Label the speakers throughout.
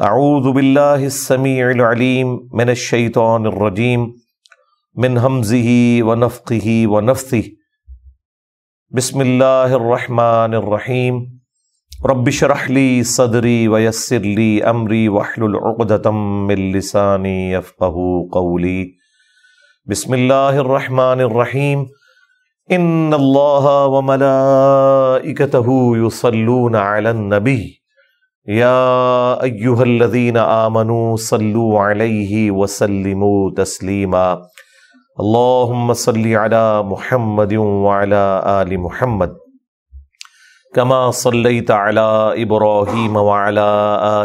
Speaker 1: أعوذ بالله السميع العليم من الشيطان الرجيم من همزه ونفقه ونفثه بسم الله الرحمن الرحيم رب اشرح لي صدري ويسر لي أمري واحلل عقدة من لساني يفقه قولي بسم الله الرحمن الرحيم إن الله وملائكته يصلون على النبي يا ايها الذين امنوا صلوا عليه وسلموا تسليما اللهم صل على محمد وعلى ال محمد كما صليت على ابراهيم وعلى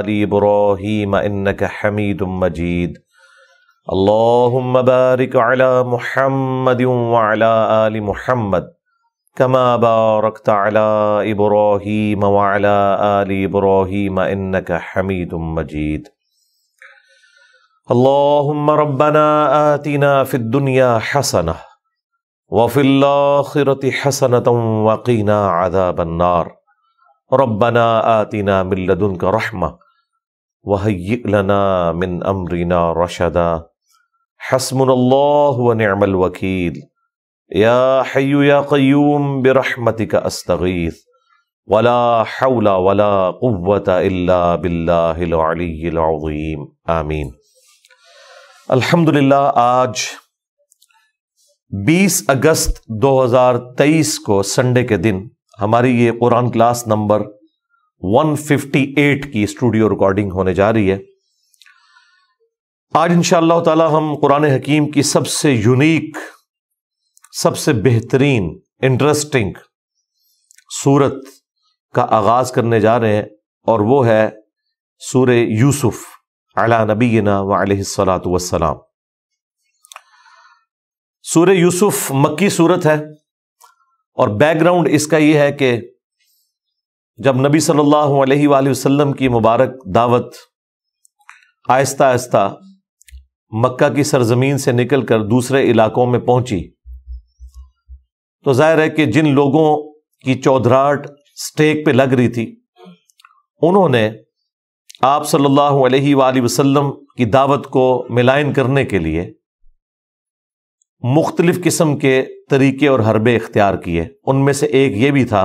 Speaker 1: ال ابراهيم انك حميد مجيد اللهم بارك على محمد وعلى ال محمد كما باركت على ابراهيم وعلى ال ابراهيم انك حميد مجيد اللهم ربنا اتنا في الدنيا حسنه وفي الاخره حسنه وقنا عذاب النار ربنا آتنا من لدنك رحمة وهيئ لنا من أمرنا رشدا حسبنا الله ونعم الوكيل या हयू या क्यूम बिरहमति का अस्तगीस वला हौला वला कुत इल्ला बिल्लाम आमीन अल्हम्दुलिल्लाह आज 20 अगस्त 2023 को संडे के दिन हमारी ये कुरान क्लास नंबर 158 की स्टूडियो रिकॉर्डिंग होने जा रही है आज इन ताला हम कुरान हकीम की सबसे यूनिक सबसे बेहतरीन इंटरेस्टिंग सूरत का आगाज़ करने जा रहे हैं और वो है सूर यूसुफ अला नबीना वसलात वसलाम सूर यूसुफ मक्की सूरत है और बैकग्राउंड इसका ये है कि जब नबी सल्लल्लाहु अलैहि वसल्लम की मुबारक दावत आहिस्ता आहिस्ता मक्का की सरजमीन से निकलकर दूसरे इलाकों में पहुंची तो जाहिर है कि जिन लोगों की चौधराहट स्टेक पे लग रही थी उन्होंने आप सल्लल्लाहु अलैहि वसल्लम की दावत को मिलान करने के लिए मुख्तलिफ़ किस्म के तरीके और हरबे इख्तियार किए उनमें से एक ये भी था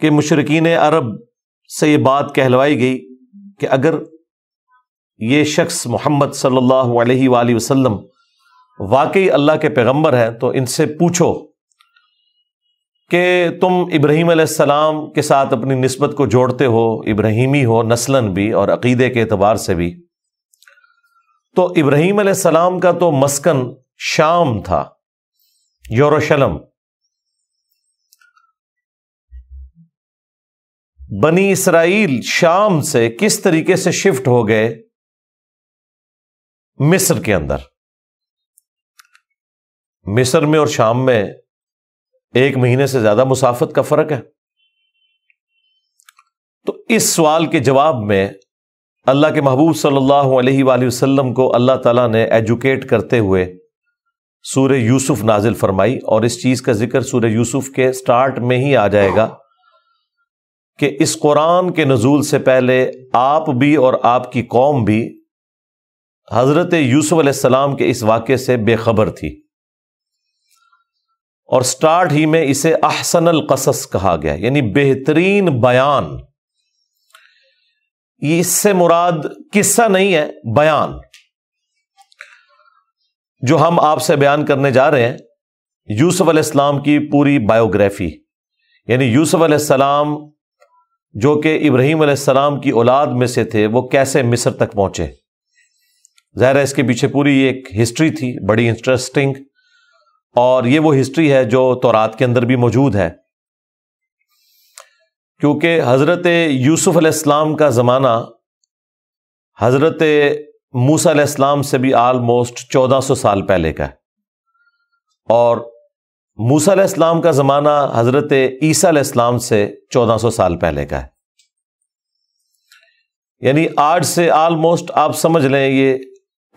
Speaker 1: कि मशरकिन अरब से ये बात कहलवाई गई कि अगर ये शख्स मोहम्मद सल्लल्लाहु अलैहि वाकई अल्लाह के पैगंबर हैं तो इनसे पूछो कि तुम इब्राहिम सलाम के साथ अपनी नस्बत को जोड़ते हो इब्राहिमी हो नस्लन भी और अकीदे के अतबार से भी तो इब्राहिम सलाम का तो मस्कन शाम था यरूशलम बनी इसराइल शाम से किस तरीके से शिफ्ट हो गए मिस्र के अंदर मिस्र में और शाम में एक महीने से ज्यादा मुसाफत का फर्क है तो इस सवाल के जवाब में अल्लाह के महबूब सल्लल्लाहु अलैहि वसल्लम को अल्लाह ताला ने एजुकेट करते हुए सूर्य यूसुफ नाजिल फरमाई और इस चीज़ का जिक्र सूर्य यूसुफ के स्टार्ट में ही आ जाएगा कि इस कुरान के नज़ूल से पहले आप भी और आपकी कौम भी हज़रत यूसुफ़ सलाम के इस वाक़े से बेखबर थी और स्टार्ट ही में इसे अहसन अल कसस कहा गया यानी बेहतरीन बयान ये इससे मुराद किस्सा नहीं है बयान जो हम आपसे बयान करने जा रहे हैं यूसुफ अलैहिस्सलाम की पूरी बायोग्राफी यानी यूसुफ अलैहिस्सलाम जो कि इब्राहिम अलैहिस्सलाम की औलाद में से थे वो कैसे मिस्र तक पहुंचे ज़ाहिर है इसके पीछे पूरी एक हिस्ट्री थी बड़ी इंटरेस्टिंग और ये वो हिस्ट्री है जो तौरात के अंदर भी मौजूद है क्योंकि हज़रत यूसुफ अलैहिस्सलाम का ज़माना हज़रत मूसा अलैहिस्सलाम से भी आलमोस्ट 1400 साल पहले का है और मूसा अलैहिस्सलाम का ज़माना हज़रत ईसा अलैहिस्सलाम से 1400 साल पहले का है यानी आज से आलमोस्ट आप समझ लें ये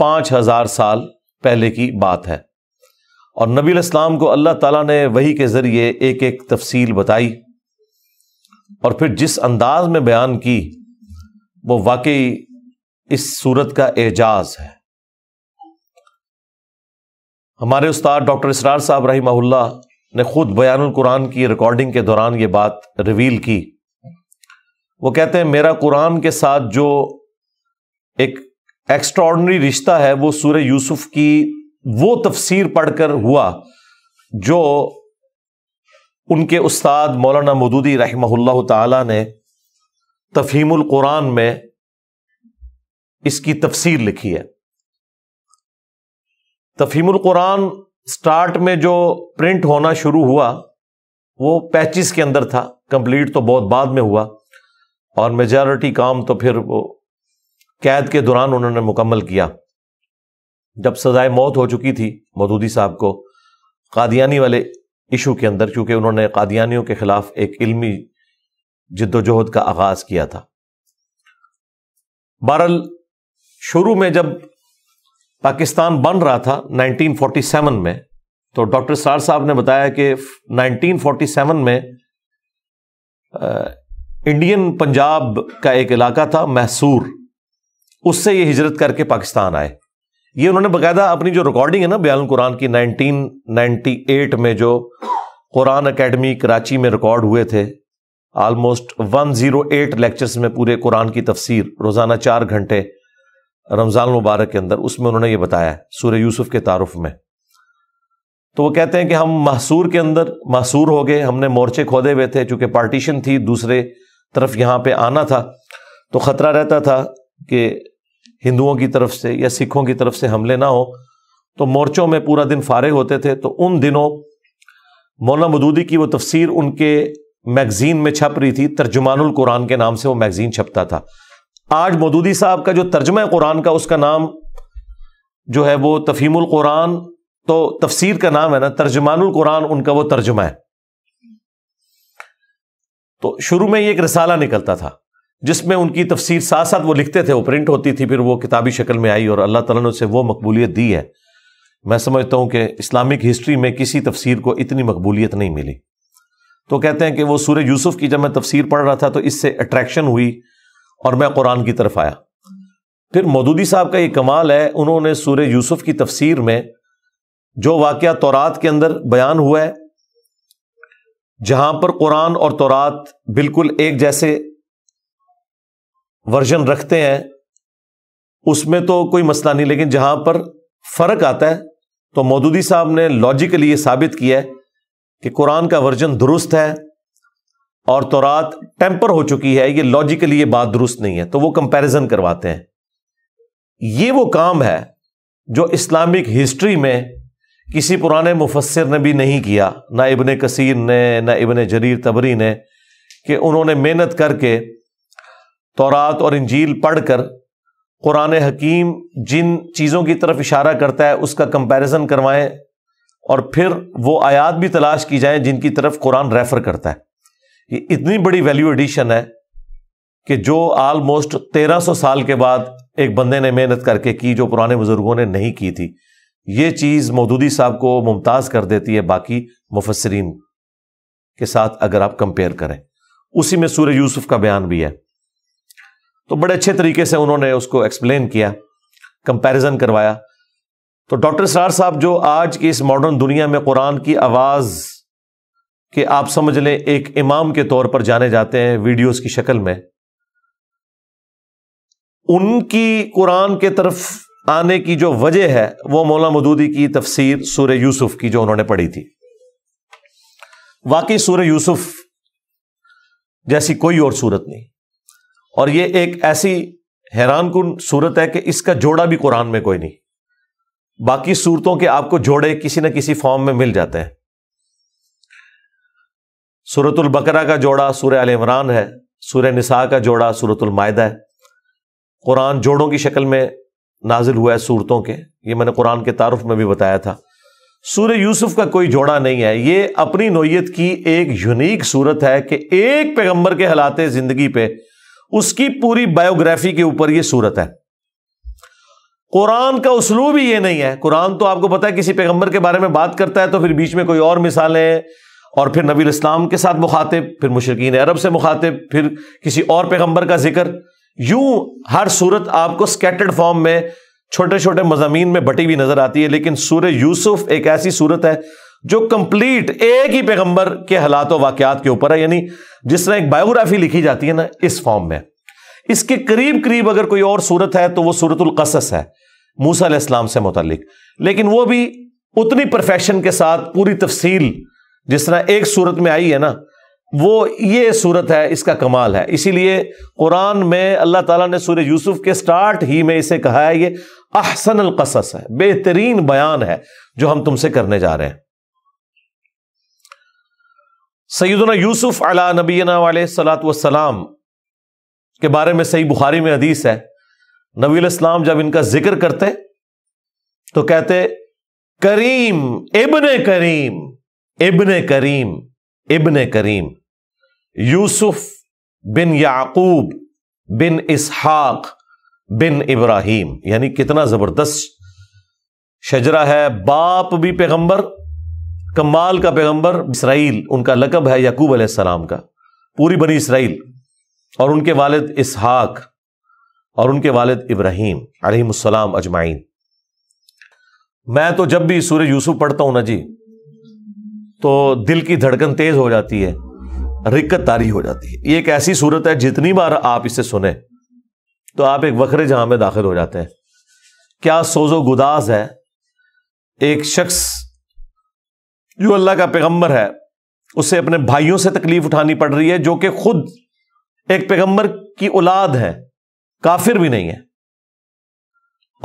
Speaker 1: 5000 साल पहले की बात है और नबी इस्लाम को अल्लाह ताला ने वही के ज़रिए एक एक तफसील बताई और फिर जिस अंदाज में बयान की वो वाकई इस सूरत का एजाज है हमारे उस्ताद डॉक्टर इसरार साहब रही महुल्ला ने खुद बयान कुरान की रिकॉर्डिंग के दौरान ये बात रिवील की वो कहते हैं मेरा कुरान के साथ जो एक एक्स्ट्रॉर्डनरी रिश्ता है वो सूर्य यूसुफ की वो तफसीर पढ़कर हुआ जो उनके उस्ताद मौलाना मदूदी रहमल्ला ताला ने तफहीमुल कुरान में इसकी तफसीर लिखी है तफहीमुल कुरान स्टार्ट में जो प्रिंट होना शुरू हुआ वो पैचिस के अंदर था कंप्लीट तो बहुत बाद में हुआ और मेजॉरिटी काम तो फिर वो कैद के दौरान उन्होंने मुकम्मल किया जब सजाए मौत हो चुकी थी मदूदी साहब को कादियानी वाले इशू के अंदर चूंकि उन्होंने कादियानियों के खिलाफ एक इल्मी जद्दोजहद का आगाज किया था बहरल शुरू में जब पाकिस्तान बन रहा था 1947 में तो डॉक्टर सार साहब ने बताया कि 1947 में इंडियन पंजाब का एक इलाका था मैसूर उससे ये हिजरत करके पाकिस्तान आए ये उन्होंने बकायदा अपनी जो रिकॉर्डिंग है ना बयान कुरान की 1998 में जो कुरान एकेडमी कराची में रिकॉर्ड हुए थे आलमोस्ट 108 लेक्चर्स में पूरे कुरान की तफसीर रोज़ाना चार घंटे रमज़ान मुबारक के अंदर उसमें उन्होंने ये बताया सूर्य यूसुफ के तारफ में तो वो कहते हैं कि हम महसूर के अंदर महसूर हो गए हमने मोर्चे खोदे हुए थे चूंकि पार्टीशन थी दूसरे तरफ यहां पे आना था तो ख़तरा रहता था कि हिंदुओं की तरफ से या सिखों की तरफ से हमले ना हो तो मोर्चों में पूरा दिन फारे होते थे तो उन दिनों मौलाना मदूदी की वो तफसीर उनके मैगजीन में छप रही थी तर्जुमानुल कुरान के नाम से वो मैगजीन छपता था आज मदूदी साहब का जो तर्जमा कुरान का उसका नाम जो है वो तफीमुल कुरान तो तफसीर का नाम है ना तर्जमानुल कुरान उनका वो तर्जुमा है तो शुरू में ये एक रिसाला निकलता था जिसमें उनकी तफसीर साथ साथ वो लिखते थे वो प्रिंट होती थी फिर वो किताबी शक्ल में आई और अल्लाह तला ने उसे वो मकबूलियत दी है मैं समझता हूँ कि इस्लामिक हिस्ट्री में किसी तफसीर को इतनी मकबूलियत नहीं मिली तो कहते हैं कि वो सूर्य यूसुफ की जब मैं तफसीर पढ़ रहा था तो इससे अट्रैक्शन हुई और मैं कुरान की तरफ आया फिर मदूदी साहब का ये कमाल है उन्होंने सूर्य यूसुफ की तफसीर में जो वाक़ तौरात के अंदर बयान हुआ है जहाँ पर कुरान और तौरात बिल्कुल एक जैसे वर्जन रखते हैं उसमें तो कोई मसला नहीं लेकिन जहां पर फर्क आता है तो मौदूदी साहब ने लॉजिकली ये साबित किया है कि कुरान का वर्जन दुरुस्त है और तो रात टेम्पर हो चुकी है ये लॉजिकली ये बात दुरुस्त नहीं है तो वो कंपैरिजन करवाते हैं ये वो काम है जो इस्लामिक हिस्ट्री में किसी पुराने मुफसर ने भी नहीं किया ना इबन कसीर ने ना इबन जरीर तबरी ने कि उन्होंने मेहनत करके तौरात और इंजील पढ़ कर कुरान हकीम जिन चीज़ों की तरफ इशारा करता है उसका कंपेरिज़न करवाएं और फिर वो आयात भी तलाश की जाएं जिनकी तरफ कुरान रेफर करता है ये इतनी बड़ी वैल्यू एडिशन है कि जो आलमोस्ट तेरह सौ साल के बाद एक बंदे ने मेहनत करके की जो पुराने बुजुर्गों ने नहीं की थी ये चीज़ मोदूदी साहब को मुमताज़ कर देती है बाकी मुफसरीन के साथ अगर आप कंपेयर करें उसी में सूर्य यूसुफ का बयान भी है तो बड़े अच्छे तरीके से उन्होंने उसको एक्सप्लेन किया कंपैरिजन करवाया तो डॉक्टर सरार साहब जो आज की इस मॉडर्न दुनिया में कुरान की आवाज़ के आप समझ लें एक इमाम के तौर पर जाने जाते हैं वीडियोस की शक्ल में उनकी कुरान के तरफ आने की जो वजह है वो मौला मदूदी की तफसीर सूर्य यूसुफ की जो उन्होंने पढ़ी थी वाकई सूर्य यूसुफ जैसी कोई और सूरत नहीं और ये एक ऐसी हैरान कन सूरत है कि इसका जोड़ा भी कुरान में कोई नहीं बाकी सूरतों के आपको जोड़े किसी ना किसी फॉर्म में मिल जाते हैं सूरतुल बकरा का जोड़ा सूर्य अल इमरान है सूर्य निसा का जोड़ा सूरतुल मायदा है कुरान जोड़ों की शक्ल में नाजिल हुआ है सूरतों के ये मैंने कुरान के तारफ में भी बताया था सूर्य यूसुफ का कोई जोड़ा नहीं है ये अपनी नोयत की एक यूनिक सूरत है कि एक पैगंबर के हलाते ज़िंदगी पे उसकी पूरी बायोग्राफी के ऊपर ये सूरत है कुरान का उसलू भी ये नहीं है कुरान तो आपको पता है किसी पैगंबर के बारे में बात करता है तो फिर बीच में कोई और मिसालें और फिर नबी इस्लाम के साथ मुखातिब फिर मुशरकिन अरब से मुखातिब फिर किसी और पैगंबर का जिक्र यूं हर सूरत आपको स्कैटर्ड फॉर्म में छोटे छोटे मजामी में बटी हुई नजर आती है लेकिन सूर्य यूसुफ एक ऐसी सूरत है जो कंप्लीट एक ही पैगंबर के हालात वाकत के ऊपर है यानी जिस तरह एक बायोग्राफी लिखी जाती है ना इस फॉर्म में इसके करीब करीब अगर कोई और सूरत है तो वह सूरत कसस है मूसा इस्लाम से मुतलिक लेकिन वह भी उतनी परफेक्शन के साथ पूरी तफसील जिस तरह एक सूरत में आई है ना वो ये सूरत है इसका कमाल है इसीलिए कुरान में अल्लाह ताला ने सूर्य यूसुफ के स्टार्ट ही में इसे कहा है ये अहसन अलकसस है बेहतरीन बयान है जो हम तुमसे करने जा रहे हैं सईदा यूसुफ अला नबीना वाले सलात वसलाम के बारे में सही बुखारी में हदीस है नबी इस्लाम जब इनका जिक्र करते तो कहते करीम इबन करीम इबन करीम इबन करीम यूसुफ बिन याकूब बिन इसहाक बिन इब्राहिम यानी कितना जबरदस्त शजरा है बाप भी पैगंबर कमाल का पैगंबर इसराइल उनका लकब है यकूब सलाम का पूरी बनी इसराइल और उनके वालिद इसहाक और उनके वालिद इब्राहिम अलहसलाम अजमाइन मैं तो जब भी सूर्य यूसुफ पढ़ता हूं ना जी तो दिल की धड़कन तेज हो जाती है रिक्कत तारी हो जाती है ये एक ऐसी सूरत है जितनी बार आप इसे सुने तो आप एक वखरे जहां में दाखिल हो जाते हैं क्या सोजो गुदाज है एक शख्स जो अल्लाह का पैगंबर है उसे अपने भाइयों से तकलीफ उठानी पड़ रही है जो कि खुद एक पैगंबर की औलाद है काफिर भी नहीं है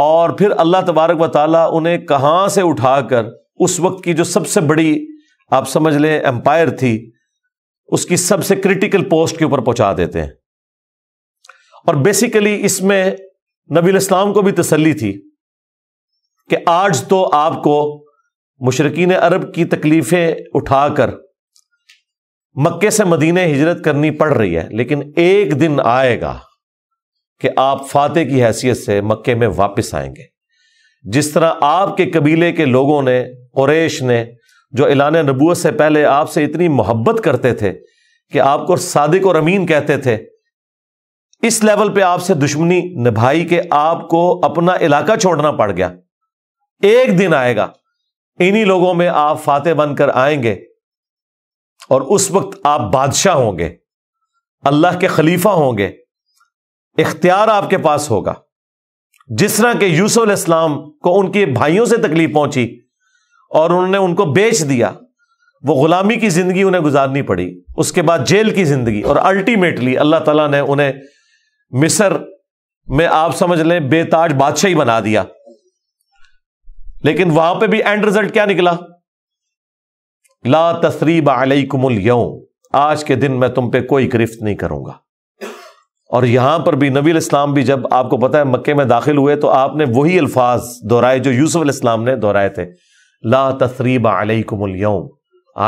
Speaker 1: और फिर अल्लाह तबारक व ताली उन्हें कहाँ से उठाकर उस वक्त की जो सबसे बड़ी आप समझ लें एम्पायर थी उसकी सबसे क्रिटिकल पोस्ट के ऊपर पहुंचा देते हैं और बेसिकली इसमें नबी इस्लाम को भी तसल्ली थी कि आज तो आपको मुशरकिन अरब की तकलीफ़ें उठाकर मक्के से मदीने हिजरत करनी पड़ रही है लेकिन एक दिन आएगा कि आप फाते की हैसियत से मक्के में वापस आएंगे जिस तरह आपके कबीले के लोगों ने कुरेश ने जो एलान नबूत से पहले आपसे इतनी मोहब्बत करते थे कि आपको सादिक और अमीन कहते थे इस लेवल पे आपसे दुश्मनी निभाई कि आपको अपना इलाका छोड़ना पड़ गया एक दिन आएगा इन्हीं लोगों में आप फातेह बनकर आएंगे और उस वक्त आप बादशाह होंगे अल्लाह के खलीफा होंगे इख्तियार आपके पास होगा जिस तरह के यूसुफ इस्लाम को उनके भाइयों से तकलीफ पहुंची और उन्होंने उनको बेच दिया वो गुलामी की जिंदगी उन्हें गुजारनी पड़ी उसके बाद जेल की जिंदगी और अल्टीमेटली अल्लाह ताला ने उन्हें मिस्र में आप समझ लें बेताज बादशाही बना दिया लेकिन वहां पे भी एंड रिजल्ट क्या निकला ला तसरीब अलैकुमुल यौम आज के दिन मैं तुम पे कोई गिरफ्त नहीं करूंगा और यहां पर भी नबी इस्लाम भी जब आपको पता है मक्के में दाखिल हुए तो आपने वही अल्फाज दोहराए जो यूसुफ इस्लाम ने दोहराए थे ला तसरीब अलैकुमुल यौ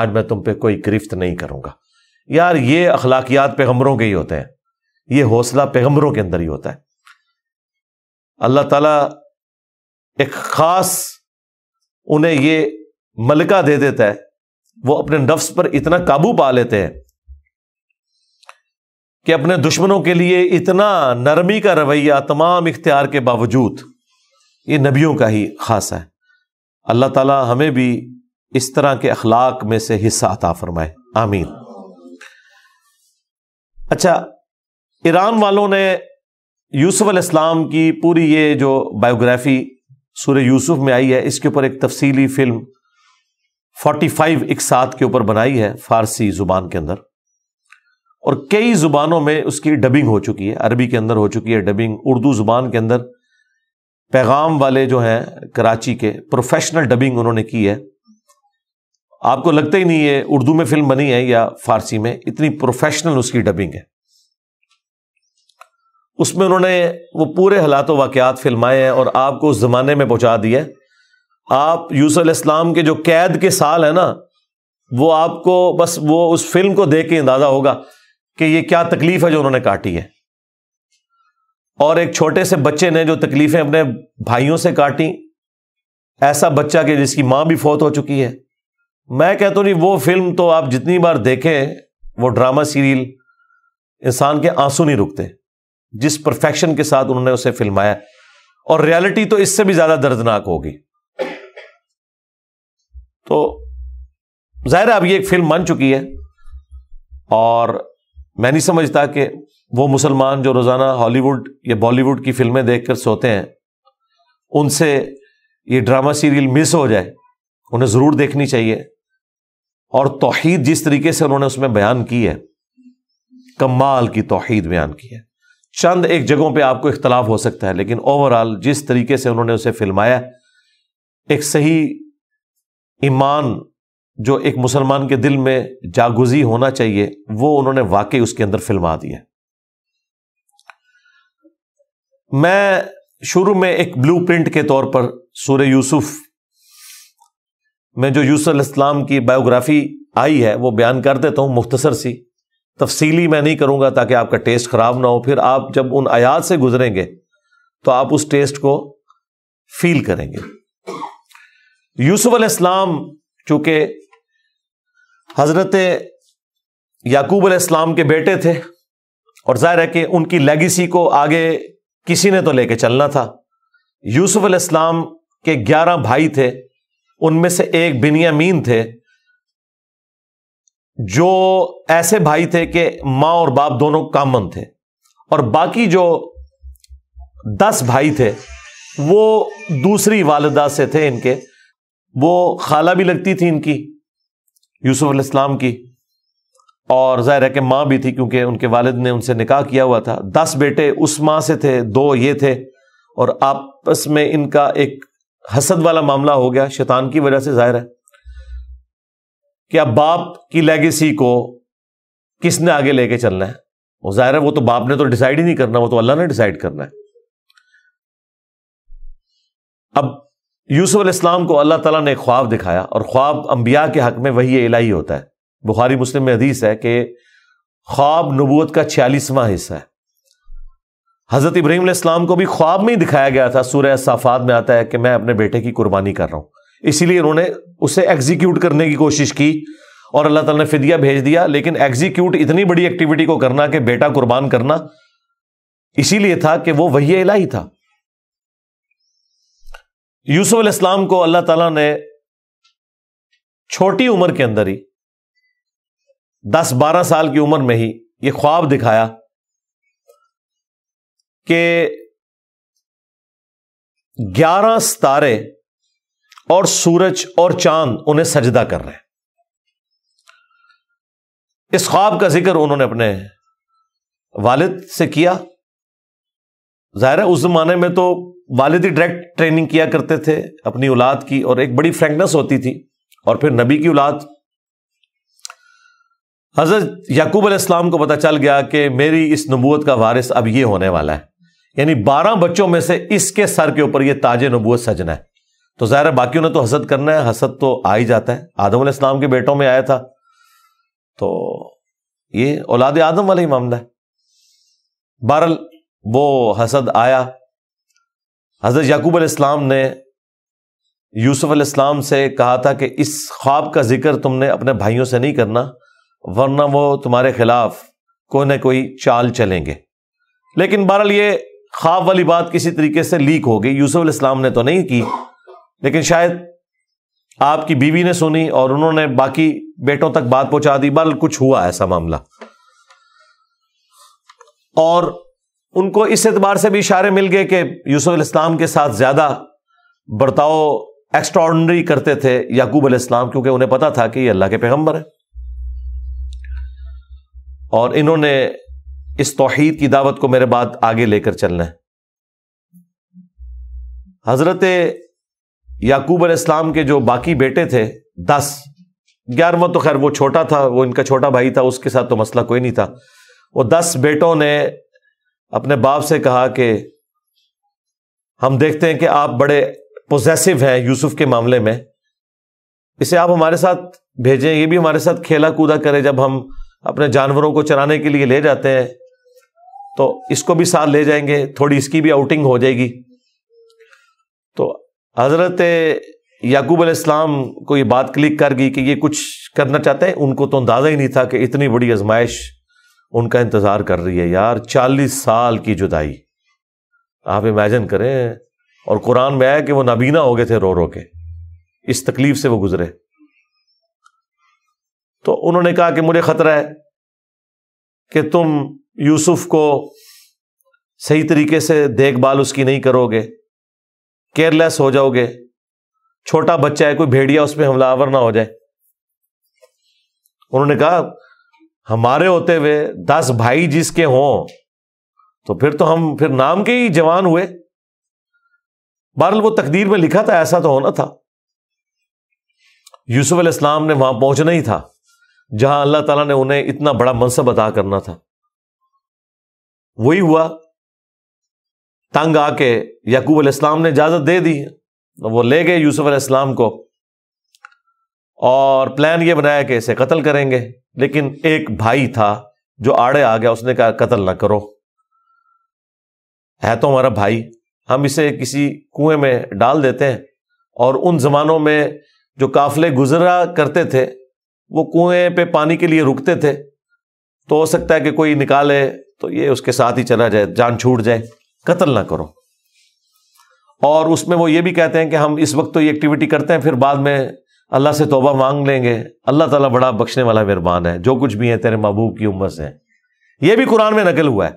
Speaker 1: आज मैं तुम पे कोई गिरफ्त नहीं करूंगा यार ये अखलाकियात पैगम्बरों के ही होते हैं ये हौसला पैगम्बरों के अंदर ही होता है अल्लाह ताला एक ख़ास उन्हें ये मलका दे देता है वो अपने नफ्स पर इतना काबू पा लेते हैं कि अपने दुश्मनों के लिए इतना नरमी का रवैया तमाम इख्तियार के बावजूद ये नबियों का ही खास है अल्लाह ताला हमें भी इस तरह के अखलाक में से हिस्सा अता फरमाए आमीन अच्छा ईरान वालों ने यूसुफ इस्लाम की पूरी ये जो बायोग्राफी सूर्य यूसुफ में आई है इसके ऊपर एक तफसीली फिल्म फोर्टी फाइव एक साथ के ऊपर बनाई है फारसी ज़ुबान के अंदर और कई ज़ुबानों में उसकी डबिंग हो चुकी है अरबी के अंदर हो चुकी है डबिंग उर्दू ज़ुबान के अंदर पैगाम वाले जो हैं कराची के प्रोफेशनल डबिंग उन्होंने की है आपको लगता ही नहीं है उर्दू में फिल्म बनी है या फारसी में इतनी प्रोफेशनल उसकी डबिंग है उसमें उन्होंने वो पूरे हालात वाक़ात फिल्माए हैं और आपको उस ज़माने में पहुँचा दिया है आप यूसुफ इस्लाम के जो कैद के साल हैं ना वो आपको बस वो उस फिल्म को देख के अंदाज़ा होगा कि ये क्या तकलीफ़ है जो उन्होंने काटी है और एक छोटे से बच्चे ने जो तकलीफ़ें अपने भाइयों से काटी ऐसा बच्चा कि जिसकी माँ भी फौत हो चुकी है मैं कहता हूँ जी वो फिल्म तो आप जितनी बार देखें वो ड्रामा सीरियल इंसान के आंसू नहीं रुकते जिस परफेक्शन के साथ उन्होंने उसे फिल्माया और रियलिटी तो इससे भी ज्यादा दर्दनाक होगी तो जाहिर है अब ये एक फिल्म बन चुकी है और मैं नहीं समझता कि वो मुसलमान जो रोजाना हॉलीवुड या बॉलीवुड की फिल्में देखकर सोते हैं उनसे ये ड्रामा सीरियल मिस हो जाए उन्हें ज़रूर देखनी चाहिए और तोहहीद जिस तरीके से उन्होंने उसमें बयान की है कमाल की तोहहीद बयान की है चंद एक जगहों पे आपको इख्तलाफ हो सकता है लेकिन ओवरऑल जिस तरीके से उन्होंने उसे फिल्माया एक सही ईमान जो एक मुसलमान के दिल में जागुजी होना चाहिए वो उन्होंने वाकई उसके अंदर फिल्मा दिया मैं शुरू में एक ब्लू प्रिंट के तौर पर सूर्य यूसुफ में जो यूसुफ इस्लाम की बायोग्राफी आई है वो बयान कर देता हूँ मुख्तसर सी तफसीली मैं नहीं करूंगा ताकि आपका टेस्ट ख़राब ना हो फिर आप जब उन आयात से गुजरेंगे तो आप उस टेस्ट को फील करेंगे यूसुफ अलैहिस्सलाम चूंकि हज़रत याकूब अलैहिस्सलाम के बेटे थे और जाहिर है कि उनकी लेगेसी को आगे किसी ने तो लेके चलना था यूसुफ अलैहिस्सलाम के ग्यारह भाई थे उनमें से एक बिनियामीन थे जो ऐसे भाई थे कि मां और बाप दोनों कामन थे और बाकी जो दस भाई थे वो दूसरी वालदा से थे इनके वो खाला भी लगती थी इनकी यूसुफ इस्लाम की और ज़ाहिर है कि माँ भी थी क्योंकि उनके वालिद ने उनसे निकाह किया हुआ था दस बेटे उस माँ से थे दो ये थे और आपस में इनका एक हसद वाला मामला हो गया शैतान की वजह से ज़ाहिर है कि अब बाप की लेगेसी को किसने आगे लेके चलना है वो जाहिर है वो तो बाप ने तो डिसाइड ही नहीं करना वो तो अल्लाह ने डिसाइड करना है अब यूसुफ इस्लाम को अल्लाह तला ने ख्वाब दिखाया और ख्वाब अंबिया के हक में वही इलाही होता है बुखारी मुस्लिम में हदीस है कि ख्वाब नबूत का छियालीसवां हिस्सा है हज़रत इब्राहिम इस्लाम को भी ख्वाब में ही दिखाया गया था सूर्य साफात में आता है कि मैं अपने बेटे की कुर्बानी कर रहा हूं इसीलिए उन्होंने उसे एग्जीक्यूट करने की कोशिश की और अल्लाह ताला ने फिदिया भेज दिया लेकिन एग्जीक्यूट इतनी बड़ी एक्टिविटी को करना कि बेटा कुर्बान करना इसीलिए था कि वो वही इलाही था यूसुफ इस्लाम को अल्लाह ताला ने छोटी उम्र के अंदर ही दस बारह साल की उम्र में ही ये ख्वाब दिखाया कि ग्यारह सितारे और सूरज और चांद उन्हें सजदा कर रहे हैं इस ख्वाब का जिक्र उन्होंने अपने वालिद से किया जाहिर है उस जमाने में तो वालिद ही डायरेक्ट ट्रेनिंग किया करते थे अपनी औलाद की और एक बड़ी फ्रेंकनेस होती थी और फिर नबी की औलाद हजरत याकूब इस्लाम को पता चल गया कि मेरी इस नबूत का वारिस अब ये होने वाला है यानी बारह बच्चों में से इसके सर के ऊपर यह ताजे नबूत सजना है तो ज़ाहिर है बाकियों ने तो हसद करना है हसद तो आ ही जाता है आदम इस्लाम के बेटों में आया था तो ये औलाद आदम वाला ही मामला है बहरल वो हसद आया हजरत याकूब इस्लाम ने यूसुफ अलैहिस्सलाम से कहा था कि इस ख्वाब का जिक्र तुमने अपने भाइयों से नहीं करना वरना वो तुम्हारे खिलाफ कोई ना कोई चाल चलेंगे लेकिन बहरल ये ख्वाब वाली बात किसी तरीके से लीक हो गई यूसुफ इस्लाम ने तो नहीं की लेकिन शायद आपकी बीवी ने सुनी और उन्होंने बाकी बेटों तक बात पहुंचा दी बल कुछ हुआ ऐसा मामला और उनको इस एतबार से भी इशारे मिल गए कि यूसुफ इस्लाम के साथ ज्यादा बर्ताव एक्स्ट्रॉर्डनरी करते थे याकूब अल इस्लाम क्योंकि उन्हें पता था कि ये अल्लाह के पैगंबर है और इन्होंने इस तोहहीद की दावत को मेरे बाद आगे लेकर चलना है हजरत याकूब अल इस्लाम के जो बाकी बेटे थे दस ग्यारहवा तो खैर वो छोटा था वो इनका छोटा भाई था उसके साथ तो मसला कोई नहीं था वो दस बेटों ने अपने बाप से कहा कि हम देखते हैं कि आप बड़े पोजेसिव हैं यूसुफ के मामले में इसे आप हमारे साथ भेजें ये भी हमारे साथ खेला कूदा करें जब हम अपने जानवरों को चराने के लिए ले जाते हैं तो इसको भी साथ ले जाएंगे थोड़ी इसकी भी आउटिंग हो जाएगी तो हज़रत याकूब अलैहिस्सलाम को ये बात क्लिक कर गई कि ये कुछ करना चाहते हैं उनको तो अंदाज़ा ही नहीं था कि इतनी बड़ी आजमाइश उनका इंतज़ार कर रही है यार चालीस साल की जुदाई आप इमेजन करें और कुरान में आया कि वो नबीना हो गए थे रो रो के इस तकलीफ से वो गुजरे तो उन्होंने कहा कि मुझे खतरा है कि तुम यूसुफ को सही तरीके से देखभाल उसकी नहीं करोगे केयरलेस हो जाओगे छोटा बच्चा है कोई भेड़िया उसमें हमलावर ना हो जाए उन्होंने कहा हमारे होते हुए दस भाई जिसके हों तो फिर तो हम फिर नाम के ही जवान हुए बहरल वो तकदीर में लिखा था ऐसा तो होना था यूसुफ इस्लाम ने वहां पहुंचना ही था जहां अल्लाह ताला ने उन्हें इतना बड़ा मनसब अदा करना था वही हुआ तंग आके यकूब इस्लाम ने इजाजत दे दी तो वो ले गए यूसुफ इस्लाम को और प्लान ये बनाया कि इसे कत्ल करेंगे लेकिन एक भाई था जो आड़े आ गया उसने कहा कत्ल ना करो है तो हमारा भाई हम इसे किसी कुएं में डाल देते हैं और उन जमानों में जो काफले गुजरा करते थे वो कुएं पे पानी के लिए रुकते थे तो हो सकता है कि कोई निकाले तो ये उसके साथ ही चला जाए जान छूट जाए कत्ल ना करो और उसमें वो ये भी कहते हैं कि हम इस वक्त तो ये एक्टिविटी करते हैं फिर बाद में अल्लाह से तोबा मांग लेंगे अल्लाह ताला बड़ा बख्शने वाला मेहरबान है जो कुछ भी है तेरे महबूब की उम्र से ये भी कुरान में नकल हुआ है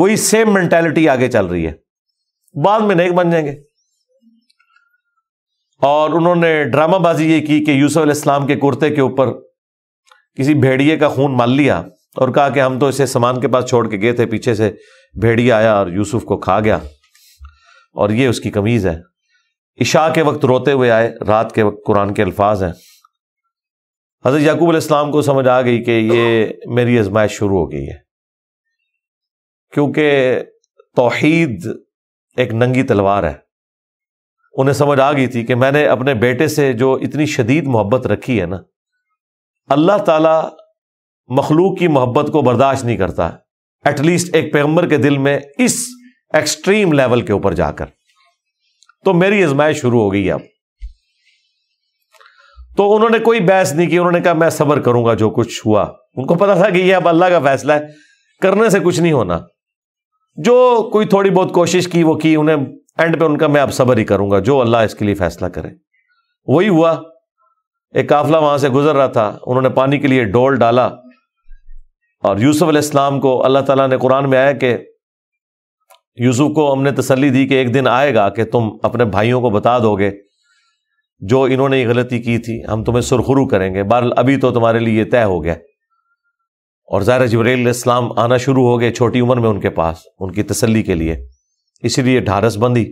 Speaker 1: वही सेम मेंटेलिटी आगे चल रही है बाद में नेक बन जाएंगे और उन्होंने ड्रामाबाजी ये की कि यूसुफ इस्लाम के कुर्ते के ऊपर किसी भेड़िए का खून मान लिया और कहा कि हम तो इसे सामान के पास छोड़ के गए थे पीछे से भेड़िया आया और यूसुफ को खा गया और ये उसकी कमीज़ है इशा के वक्त रोते हुए आए रात के वक्त कुरान के अल्फाज हैं हज़रत याकूब इस्लाम को समझ आ गई कि ये मेरी आजमाइश शुरू हो गई है क्योंकि तोहीद एक नंगी तलवार है उन्हें समझ आ गई थी कि मैंने अपने बेटे से जो इतनी शदीद मोहब्बत रखी है ना अल्लाह ताला मखलूक की मोहब्बत को बर्दाश्त नहीं करता है एटलीस्ट एक पैगंबर के दिल में इस एक्सट्रीम लेवल के ऊपर जाकर तो मेरी आजमाइश शुरू हो गई अब तो उन्होंने कोई बहस नहीं की उन्होंने कहा मैं सबर करूंगा जो कुछ हुआ उनको पता था कि यह अब अल्लाह का फैसला है करने से कुछ नहीं होना जो कोई थोड़ी बहुत कोशिश की वो की उन्हें एंड पे उनका मैं अब सबर ही करूंगा जो अल्लाह इसके लिए फैसला करे वही हुआ एक काफिला वहां से गुजर रहा था उन्होंने पानी के लिए डोल डाला और यूसुफ इस्लाम को अल्लाह ताला ने कुरान में आया कि यूसुफ को हमने तसली दी कि एक दिन आएगा कि तुम अपने भाइयों को बता दोगे जो इन्होंने ये गलती की थी हम तुम्हें सुरखरू करेंगे बहरल अभी तो तुम्हारे लिए तय हो गया और ज़ाहिर जबरील इस्लाम आना शुरू हो गए छोटी उम्र में उनके पास उनकी तसली के लिए इसीलिए ढारस बंदी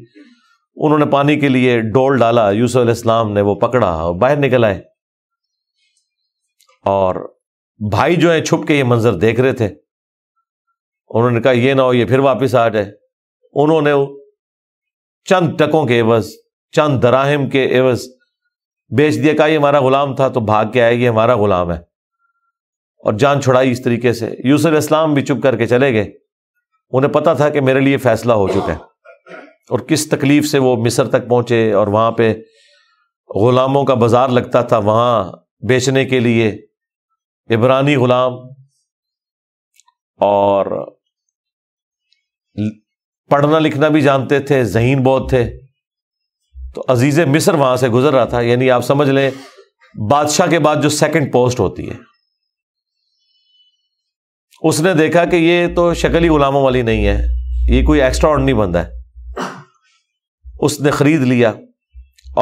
Speaker 1: उन्होंने पानी के लिए डोल डाला यूसुफ इस्लाम ने वो पकड़ा और बाहर निकल आए और भाई जो है छुप के ये मंजर देख रहे थे उन्होंने कहा ये ना हो ये फिर वापस आ जाए उन्होंने चंद टकों के एवज चंद दराहम के एवज बेच दिया कहा ये हमारा गुलाम था तो भाग के आएगी हमारा गुलाम है और जान छुड़ाई इस तरीके से यूसुफ इस्लाम भी चुप करके चले गए उन्हें पता था कि मेरे लिए फैसला हो चुका है और किस तकलीफ से वो मिस्र तक पहुंचे और वहां पे गुलामों का बाजार लगता था वहां बेचने के लिए इबरानी गुलाम और पढ़ना लिखना भी जानते थे जहीन बहुत थे तो अजीज़ मिस्र वहां से गुजर रहा था यानी आप समझ लें बादशाह के बाद जो सेकंड पोस्ट होती है उसने देखा कि ये तो शक्ली गुलामों वाली नहीं है ये कोई एक्स्ट्रा नहीं बंदा है उसने खरीद लिया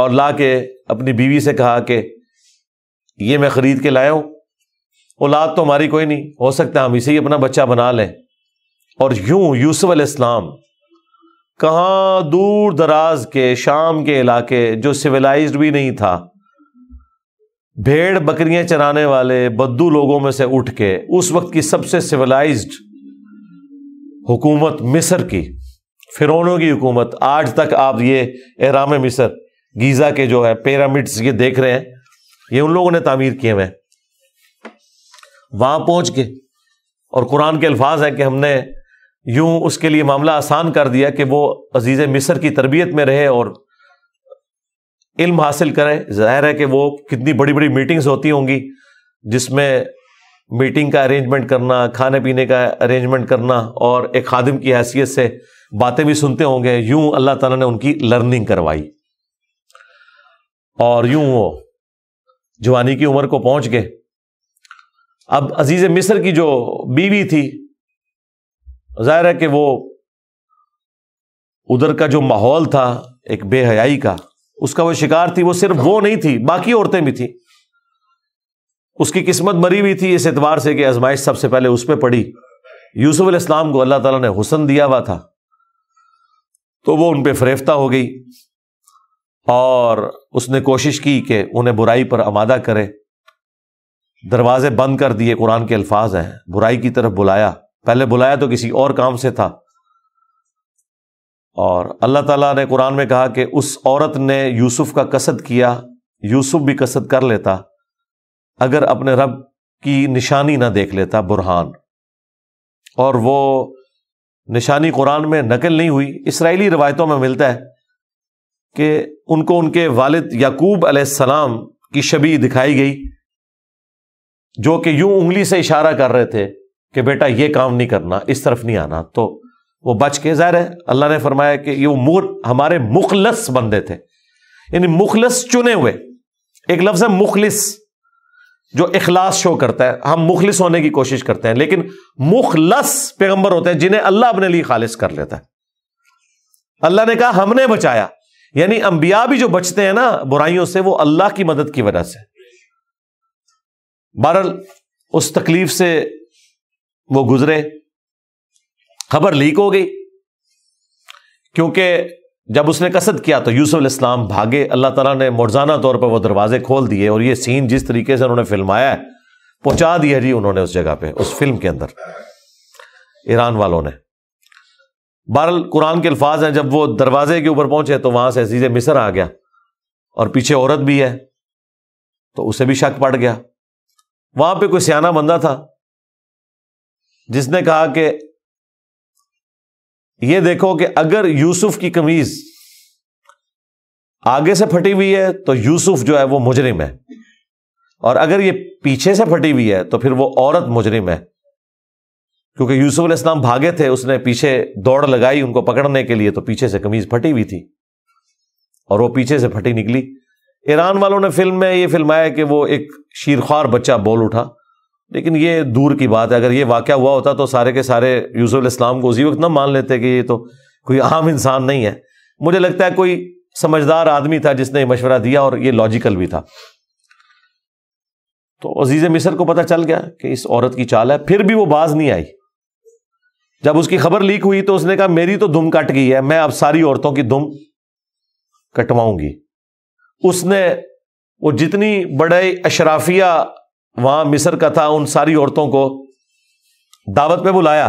Speaker 1: और ला के अपनी बीवी से कहा कि ये मैं खरीद के लाया हूं औलाद तो हमारी कोई नहीं हो सकता हम इसे ही अपना बच्चा बना लें और यूं यूसुफ इस्लाम कहाँ दूर दराज के शाम के इलाके जो सिविलाइज्ड भी नहीं था भेड़ बकरियां चराने वाले बद्दू लोगों में से उठ के उस वक्त की सबसे सिविलाइज्ड हुकूमत मिस्र की फिरौनों की हुकूमत आज तक आप ये एहराम मिस्र गीज़ा के जो है पिरामिड्स ये देख रहे हैं ये उन लोगों ने तामीर किए हुए हैं वहां पहुंच के और कुरान के अल्फाज हैं कि हमने यूं उसके लिए मामला आसान कर दिया कि वो अजीज़ मिस्र की तरबियत में रहे और इल्म हासिल करें जाहिर है कि वो कितनी बड़ी बड़ी मीटिंग्स होती होंगी जिसमें मीटिंग का अरेंजमेंट करना खाने पीने का अरेंजमेंट करना और एक खादिम की हैसियत से बातें भी सुनते होंगे यूं अल्लाह ताला ने उनकी लर्निंग करवाई और यूं वो जवानी की उम्र को पहुंच गए अब अजीज मिस्र की जो बीवी थी जाहिर है कि वो उधर का जो माहौल था एक बेहयाई का उसका वो शिकार थी वो सिर्फ वो नहीं थी बाकी औरतें भी थी उसकी किस्मत मरी हुई थी इस एतवार से कि आजमाइश सबसे पहले उस पर पड़ी यूसुफ इस्लाम को अल्लाह ताला ने हुसन दिया हुआ था तो वो उन पर फरेफ्ता हो गई और उसने कोशिश की कि उन्हें बुराई पर आमादा करे दरवाजे बंद कर दिए कुरान के अल्फाज हैं बुराई की तरफ बुलाया पहले बुलाया तो किसी और काम से था और अल्लाह ताला ने कुरान में कहा कि उस औरत ने यूसुफ का कसद किया यूसुफ भी कसद कर लेता अगर अपने रब की निशानी ना देख लेता बुरहान और वो निशानी कुरान में नकल नहीं हुई इसराइली रवायतों में मिलता है कि उनको उनके वालिद याकूब सलाम की शबी दिखाई गई जो कि यूं उंगली से इशारा कर रहे थे कि बेटा ये काम नहीं करना इस तरफ नहीं आना तो वो बच के जाहिर है अल्लाह ने फरमाया कि ये मुर हमारे मुखलस बंदे थे यानी मुखलस चुने हुए एक लफ्ज है मुखलिस जो इखलास शो करता है हम मुखलिस होने की कोशिश करते हैं लेकिन मुखलस पैगंबर होते हैं जिन्हें अल्लाह अपने लिए खालिश कर लेता है अल्लाह ने कहा हमने बचाया यानी अंबिया भी जो बचते हैं ना बुराइयों से वो अल्लाह की मदद की वजह से बहरल उस तकलीफ से वो गुजरे खबर लीक हो गई क्योंकि जब उसने कसद किया तो यूसुफ इस्लाम भागे अल्लाह तला ने मौजाना तौर पर वह दरवाजे खोल दिए और ये सीन जिस तरीके से उन्होंने फिल्माया है पहुंचा दिया जी उन्होंने उस जगह पर उस फिल्म के अंदर ईरान वालों ने बहरल कुरान के अल्फाज हैं जब वो दरवाजे के ऊपर पहुंचे तो वहां से अजीज मिसर आ गया और पीछे औरत भी है तो उसे भी शक पड़ गया वहां पे कोई सियाना बंदा था जिसने कहा कि ये देखो कि अगर यूसुफ की कमीज आगे से फटी हुई है तो यूसुफ जो है वो मुजरिम है और अगर ये पीछे से फटी हुई है तो फिर वो औरत मुजरिम है क्योंकि यूसुफ इस्लाम भागे थे उसने पीछे दौड़ लगाई उनको पकड़ने के लिए तो पीछे से कमीज फटी हुई थी और वो पीछे से फटी निकली ईरान वालों ने फिल्म में ये फिल्माया कि वो एक शीरख्वार बच्चा बोल उठा लेकिन ये दूर की बात है अगर ये वाक़ हुआ होता तो सारे के सारे यूसुफ इस्लाम को उसी वक्त ना मान लेते कि ये तो कोई आम इंसान नहीं है मुझे लगता है कोई समझदार आदमी था जिसने मशवरा दिया और ये लॉजिकल भी था तो अजीज मिसर को पता चल गया कि इस औरत की चाल है फिर भी वो बाज नहीं आई जब उसकी खबर लीक हुई तो उसने कहा मेरी तो दुम कट गई है मैं अब सारी औरतों की दुम कटवाऊंगी उसने वो जितनी बड़े अशराफिया वहां मिस्र का था उन सारी औरतों को दावत पे बुलाया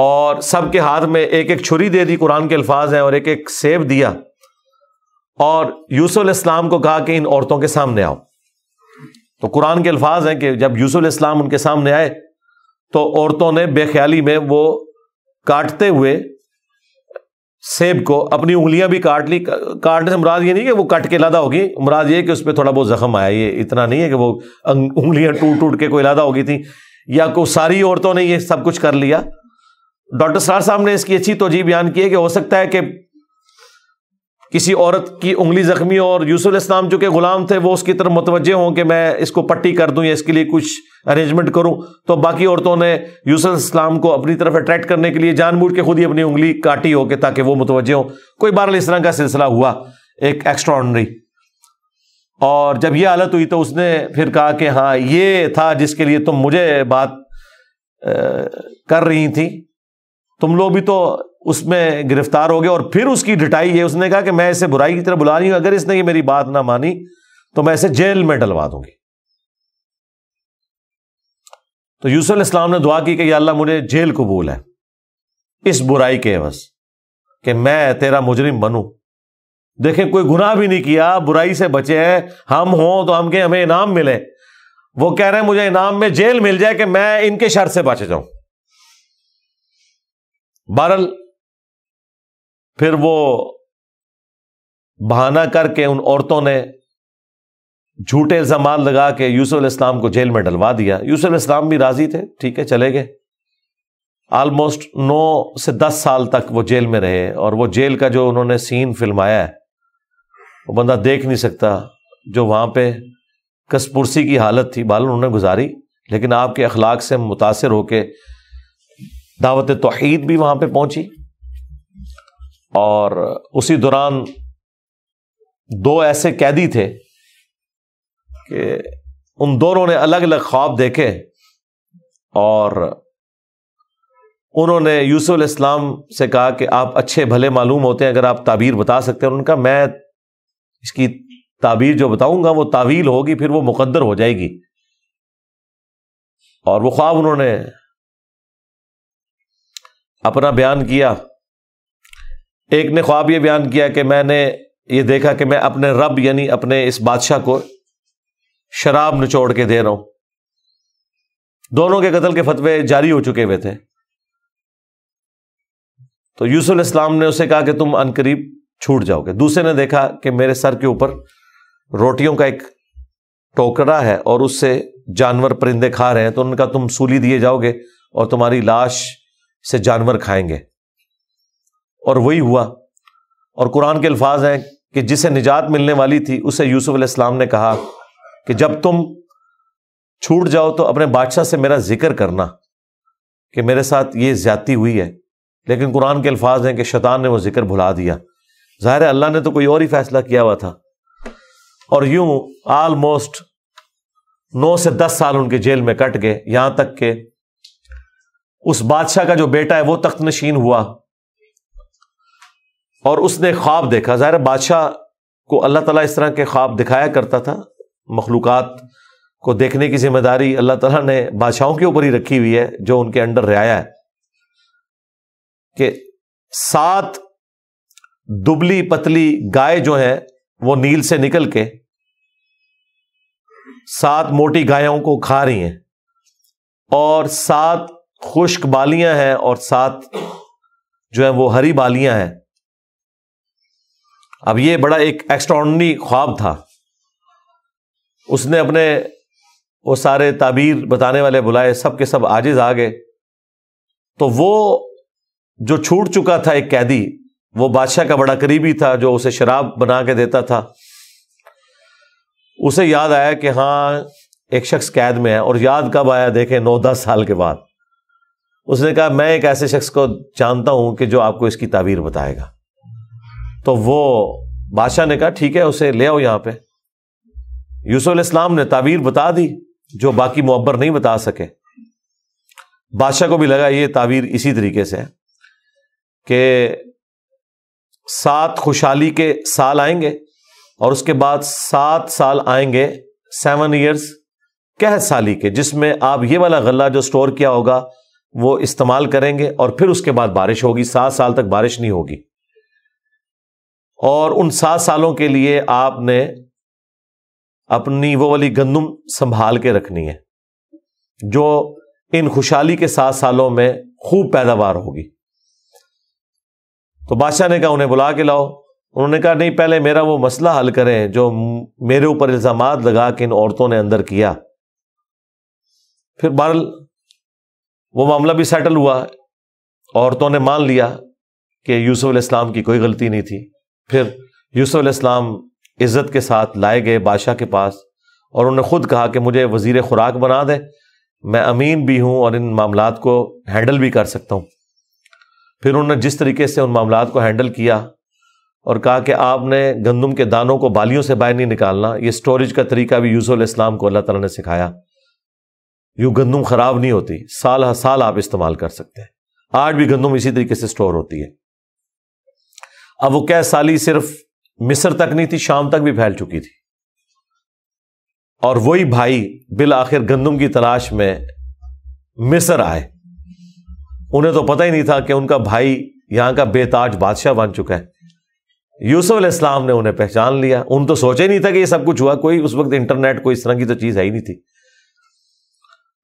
Speaker 1: और सबके हाथ में एक एक छुरी दे दी कुरान के अल्फाज हैं और एक एक सेब दिया और यूसुफ इस्लाम को कहा कि इन औरतों के सामने आओ तो कुरान के अल्फाज हैं कि जब यूसुफ इस्लाम उनके सामने आए तो औरतों ने बेख्याली में वो काटते हुए सेब को अपनी उंगलियां भी काट ली काटने से मुराद ये नहीं कि वो कट के लादा होगी मुराद ये कि उस पर थोड़ा बहुत जख्म आया ये इतना नहीं है कि वो उंगलियां टूट टूट के कोई लादा होगी थी या को सारी औरतों ने ये सब कुछ कर लिया डॉक्टर सरार साहब ने इसकी अच्छी तोजी बयान की है कि हो सकता है कि किसी औरत की उंगली जख्मी और यूसुफ इस्लाम जो के गुलाम थे वो उसकी तरफ मुतवजह हों कि मैं इसको पट्टी कर दूं या इसके लिए कुछ अरेंजमेंट करूं तो बाकी औरतों ने यूसुफ इस्लाम को अपनी तरफ अट्रैक्ट करने के लिए जानबूझ के खुद ही अपनी उंगली काटी हो के ताकि वो मुतवजह हो कोई बहरल इस तरह का सिलसिला हुआ एक एक्स्ट्रॉनरी और जब यह हालत हुई तो उसने फिर कहा कि हाँ ये था जिसके लिए तुम मुझे बात कर रही थी तुम लोग भी तो उसमें गिरफ्तार हो गया और फिर उसकी ढिटाई है उसने कहा कि मैं इसे बुराई की तरफ बुला रही हूं अगर इसने ये मेरी बात ना मानी तो मैं इसे जेल में डलवा दूंगी तो यूसुफ इस्लाम ने दुआ की कि या अल्लाह मुझे जेल कबूल है इस बुराई के एवज कि मैं तेरा मुजरिम बनू देखें कोई गुनाह भी नहीं किया बुराई से बचे हैं हम हों तो हम के हमें इनाम मिले वो कह रहे हैं मुझे इनाम में जेल मिल जाए कि मैं इनके शर से बच जाऊं बहरल फिर वो बहाना करके उन औरतों ने झूठे जमान लगा के यूसुफ इस्लाम को जेल में डलवा दिया यूसुफ इस्लाम भी राजी थे ठीक है चले गए आलमोस्ट नौ से दस साल तक वो जेल में रहे और वो जेल का जो उन्होंने सीन फिल्माया है वो बंदा देख नहीं सकता जो वहाँ पे कसपुरसी की हालत थी बाल उन्होंने गुजारी लेकिन आपके अखलाक से मुतासर होके दावत तोहद भी वहाँ पर पहुंची और उसी दौरान दो ऐसे कैदी थे कि उन दोनों ने अलग अलग ख्वाब देखे और उन्होंने यूसुफ इस्लाम से कहा कि आप अच्छे भले मालूम होते हैं अगर आप ताबीर बता सकते हैं उनका मैं इसकी ताबीर जो बताऊंगा वो तावील होगी फिर वो मुकद्दर हो जाएगी और वो ख्वाब उन्होंने अपना बयान किया एक ने ख्वाब यह बयान किया कि मैंने ये देखा कि मैं अपने रब यानी अपने इस बादशाह को शराब निचोड़ के दे रहा हूं दोनों के कत्ल के फतवे जारी हो चुके हुए थे तो यूसुल इस्लाम ने उसे कहा कि तुम अनकरीब छूट जाओगे दूसरे ने देखा कि मेरे सर के ऊपर रोटियों का एक टोकरा है और उससे जानवर परिंदे खा रहे हैं तो उनका तुम सूली दिए जाओगे और तुम्हारी लाश से जानवर खाएंगे और वही हुआ और कुरान के अल्फाज हैं कि जिसे निजात मिलने वाली थी उसे यूसुफ इस्लाम ने कहा कि जब तुम छूट जाओ तो अपने बादशाह से मेरा जिक्र करना कि मेरे साथ ये ज्यादती हुई है लेकिन कुरान के अल्फाज हैं कि शैतान ने वो जिक्र भुला दिया ज़ाहिर अल्लाह ने तो कोई और ही फैसला किया हुआ था और यूं आलमोस्ट नौ से दस साल उनके जेल में कट गए यहां तक के उस बादशाह का जो बेटा है वो तख्त नशीन हुआ और उसने ख्वाब देखा ज़ाहिर बादशाह को अल्लाह तला इस तरह के ख्वाब दिखाया करता था मखलूक़ात को देखने की जिम्मेदारी अल्लाह तला ने बादशाहों के ऊपर ही रखी हुई है जो उनके अंडर रियाया है कि सात दुबली पतली गाय जो है वो नील से निकल के सात मोटी गायों को खा रही हैं और सात खुश्क बालियां हैं और सात जो है वो हरी बालियां हैं अब ये बड़ा एक एक्स्ट्रॉर्डनरी ख्वाब था उसने अपने वो सारे ताबीर बताने वाले बुलाए सब के सब आजिज आ गए तो वो जो छूट चुका था एक कैदी वो बादशाह का बड़ा करीबी था जो उसे शराब बना के देता था उसे याद आया कि हाँ एक शख्स कैद में है और याद कब आया देखें नौ दस साल के बाद उसने कहा मैं एक ऐसे शख्स को जानता हूं कि जो आपको इसकी ताबीर बताएगा तो वो बादशाह ने कहा ठीक है उसे ले आओ यहां पे यूसुफ इस्लाम ने तावीर बता दी जो बाकी मुअबर नहीं बता सके बादशाह को भी लगा ये तावीर इसी तरीके से है कि सात खुशहाली के साल आएंगे और उसके बाद सात साल आएंगे सेवन ईयर्स कह साली के जिसमें आप ये वाला गला जो स्टोर किया होगा वो इस्तेमाल करेंगे और फिर उसके बाद बारिश होगी सात साल तक बारिश नहीं होगी और उन सात सालों के लिए आपने अपनी वो वाली गंदम संभाल के रखनी है जो इन खुशहाली के सात सालों में खूब पैदावार होगी तो बादशाह ने कहा उन्हें बुला के लाओ उन्होंने कहा नहीं पहले मेरा वो मसला हल करें जो मेरे ऊपर इल्जाम लगा के इन औरतों ने अंदर किया फिर बहरल वो मामला भी सेटल हुआ औरतों ने मान लिया कि यूसुफ इस्लाम की कोई गलती नहीं थी फिर यूसुफ इज़्ज़त के साथ लाए गए बादशाह के पास और उन्होंने ख़ुद कहा कि मुझे वज़ी खुराक बना दें मैं अमीन भी हूँ और इन मामला को हैंडल भी कर सकता हूँ फिर उन्होंने जिस तरीके से उन मामला को हैंडल किया और कहा कि आपने गंदम के दानों को बालियों से बाहर नहीं निकालना ये स्टोरेज का तरीका भी यूसुफ इस्लाम को अल्लाह तला ने सिखाया यूँ गंदम ख़राब नहीं होती साल हर साल आप इस्तेमाल कर सकते हैं आज भी गंदम इसी तरीके से स्टोर होती है अब वो कह साली सिर्फ मिस्र तक नहीं थी शाम तक भी फैल चुकी थी और वही भाई बिल आखिर गंदम की तलाश में मिस्र आए उन्हें तो पता ही नहीं था कि उनका भाई यहां का बेताज बादशाह बन चुका है यूसुफ इस्लाम ने उन्हें पहचान लिया उन तो सोचा ही नहीं था कि ये सब कुछ हुआ कोई उस वक्त इंटरनेट कोई इस तरह की तो चीज़ है ही नहीं थी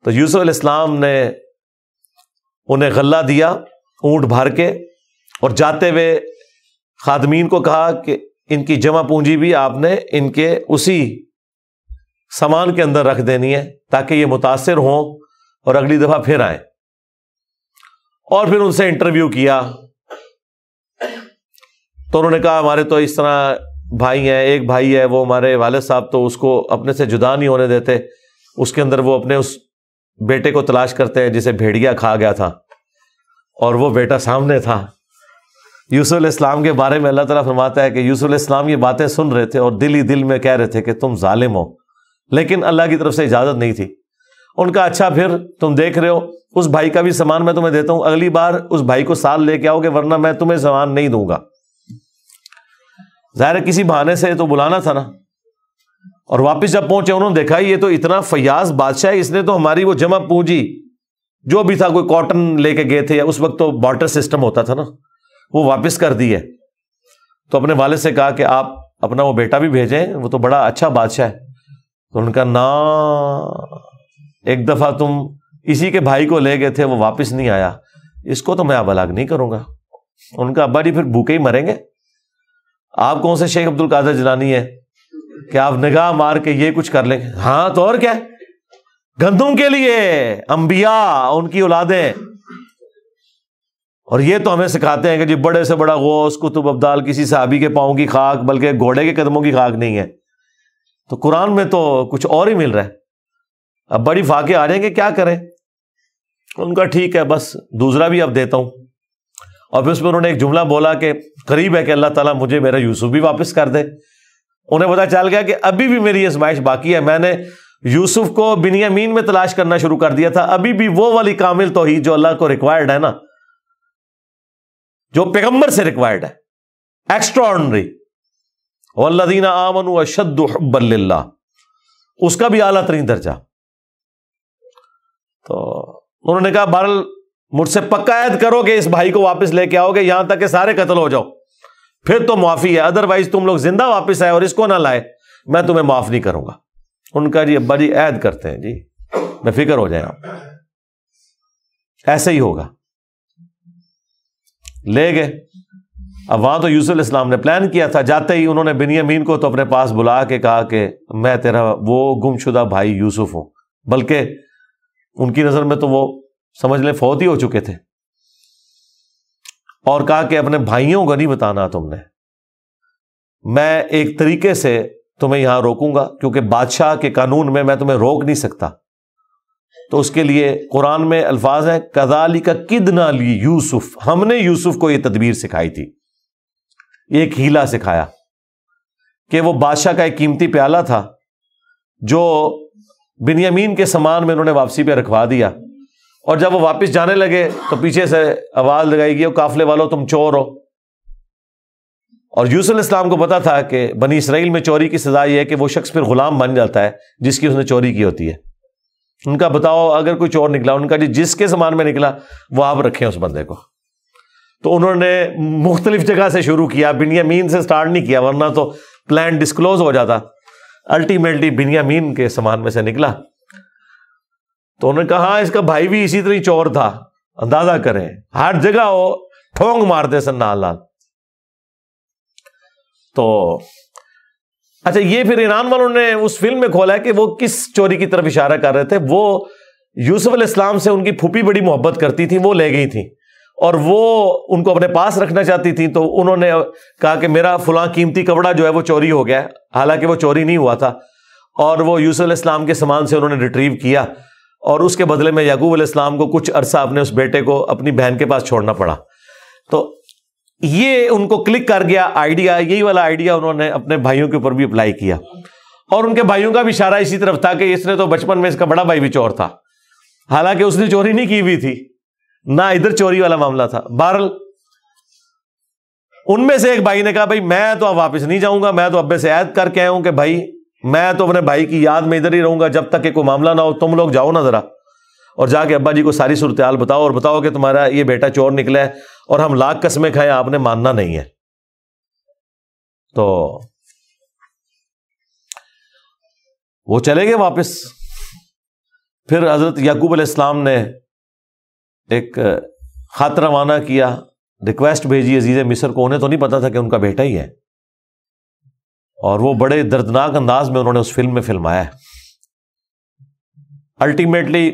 Speaker 1: तो यूसुफ इस्लाम ने उन्हें गला दिया ऊंट भर के और जाते हुए खादमीन को कहा कि इनकी जमा पूंजी भी आपने इनके उसी सामान के अंदर रख देनी है ताकि ये मुतासर हों और अगली दफ़ा फिर आए और फिर उनसे इंटरव्यू किया तो उन्होंने कहा हमारे तो इस तरह भाई हैं एक भाई है वो हमारे वाले साहब तो उसको अपने से जुदा नहीं होने देते उसके अंदर वो अपने उस बेटे को तलाश करते हैं जिसे भेड़िया खा गया था और वो बेटा सामने था यूसुल इस्लाम के बारे में अल्लाह ताला फरमाता है कि यूसुल इस्लाम ये बातें सुन रहे थे और दिल ही दिल में कह रहे थे कि तुम ालिम हो लेकिन अल्लाह की तरफ से इजाज़त नहीं थी उनका अच्छा फिर तुम देख रहे हो उस भाई का भी सामान मैं तुम्हें देता हूं अगली बार उस भाई को साल लेके आओगे वरना मैं तुम्हें सामान नहीं दूंगा जाहिर किसी बहाने से तो बुलाना था ना और वापस जब पहुंचे उन्होंने देखा ये तो इतना फयाज बादशाह इसने तो हमारी वो जमा पूंजी जो भी था कोई कॉटन लेके गए थे या उस वक्त तो बॉटर सिस्टम होता था ना वो वापस कर दी है तो अपने वाले से कहा कि आप अपना वो बेटा भी भेजें वो तो बड़ा अच्छा बादशाह है तो उनका ना एक दफ़ा तुम इसी के भाई को ले गए थे वो वापस नहीं आया इसको तो मैं अब अलग नहीं करूंगा उनका अब्बा जी फिर भूखे ही मरेंगे आप कौन से शेख अब्दुल कादर जिलानी है कि आप निगाह मार के ये कुछ कर लेंगे हाँ तो और क्या गंदुम के लिए अंबिया उनकी औलादें और ये तो हमें सिखाते हैं कि जी बड़े से बड़ा गौस कुतुब अब्दाल किसी सहाबी के पाँव की खाक बल्कि घोड़े के कदमों की खाक नहीं है तो कुरान में तो कुछ और ही मिल रहा है अब बड़ी फाके आ जाएंगे क्या करें उनका ठीक है बस दूसरा भी अब देता हूं और फिर उसमें उन्होंने एक जुमला बोला कि करीब है कि अल्लाह तला मुझे मेरा यूसुफ भी वापस कर दे उन्हें पता चल गया कि अभी भी मेरी आजमाइश बाकी है मैंने यूसुफ को बिनियामीन में तलाश करना शुरू कर दिया था अभी भी वो वाली कामिल तो ही जो अल्लाह को रिक्वायर्ड है ना जो पैगंबर से रिक्वायर्ड है एक्स्ट्रा ऑर्डनरी वल्लदीना आमन अशद हब्बल्ला उसका भी आला तरीन दर्जा तो उन्होंने कहा बहरल मुझसे पक्का ऐद करो कि इस भाई को वापस लेके आओगे यहां तक के सारे कत्ल हो जाओ फिर तो माफी है अदरवाइज तुम लोग जिंदा वापस आए और इसको ना लाए मैं तुम्हें माफ नहीं करूंगा उनका जी अब्बा जी ऐद करते हैं जी मैं फिक्र हो जाए आप ऐसे ही होगा ले गए अब वहां तो यूसुल इस्लाम ने प्लान किया था जाते ही उन्होंने बिनियमीन को तो अपने पास बुला के कहा कि मैं तेरा वो गुमशुदा भाई यूसुफ हूं बल्कि उनकी नजर में तो वो समझ ले फौत ही हो चुके थे और कहा कि अपने भाइयों को नहीं बताना तुमने मैं एक तरीके से तुम्हें यहां रोकूंगा क्योंकि बादशाह के कानून में मैं तुम्हें रोक नहीं सकता तो उसके लिए कुरान में अल्फाज है कदाली का किद ना ली यूसुफ हमने यूसुफ को यह तदबीर सिखाई थी एक हीला सिखाया कि वो बादशाह का एक कीमती प्याला था जो बिनियमीन के सामान में उन्होंने वापसी पर रखवा दिया और जब वो वापस जाने लगे तो पीछे से आवाज लगाई गई काफले वालों तुम चोर हो और यूसुफ इस्लाम को पता था कि बनी इसराइल में चोरी की सजा यह है कि वो शख्स फिर गुलाम बन जाता है जिसकी उसने चोरी की होती है उनका बताओ अगर कुछ और निकला उनका जी जिसके सामान में निकला वो आप रखें उस बंदे को तो उन्होंने मुख्तलिफ जगह से शुरू किया बिनियामीन से स्टार्ट नहीं किया वरना तो प्लान डिस्क्लोज हो जाता अल्टीमेटली बिनियामीन के सामान में से निकला तो उन्होंने कहा हाँ इसका भाई भी इसी तरह चोर था अंदाजा करें हर जगह हो ठोंग मारते सन्ना लाल तो अच्छा ये फिर ईरान वालों ने उस फिल्म में खोला है कि वो किस चोरी की तरफ इशारा कर रहे थे वो यूसुफ इस्लाम से उनकी फूपी बड़ी मोहब्बत करती थी वो ले गई थी और वो उनको अपने पास रखना चाहती थी तो उन्होंने कहा कि मेरा फुला कीमती कपड़ा जो है वो चोरी हो गया हालांकि वो चोरी नहीं हुआ था और वो यूसुफ इस्लाम के सामान से उन्होंने रिट्रीव किया और उसके बदले में याकूब इस्लाम को कुछ अरसा अपने उस बेटे को अपनी बहन के पास छोड़ना पड़ा तो ये उनको क्लिक कर गया आइडिया यही वाला आइडिया उन्होंने अपने भाइयों के ऊपर भी अप्लाई किया और उनके भाइयों का भी इशारा इसी तरफ था कि इसने तो बचपन में इसका बड़ा भाई भी चोर था हालांकि उसने चोरी नहीं की हुई थी ना इधर चोरी वाला मामला था बहरल उनमें से एक भाई ने कहा भाई मैं तो अब वापस नहीं जाऊंगा मैं तो अब्बे से ऐद करके आया हूं कि भाई मैं तो अपने भाई की याद में इधर ही रहूंगा जब तक कि कोई मामला ना हो तुम लोग जाओ ना जरा और जाके अब्बा जी को सारी सूरत हाल बताओ और बताओ कि तुम्हारा ये बेटा चोर निकला है और हम लाख कस्में खाए आपने मानना नहीं है तो वो चले गए वापस फिर हजरत याकूब इस्लाम ने एक खत रवाना किया रिक्वेस्ट भेजी अजीज मिसर को उन्हें तो नहीं पता था कि उनका बेटा ही है और वो बड़े दर्दनाक अंदाज में उन्होंने उस फिल्म में फिल्माया अल्टीमेटली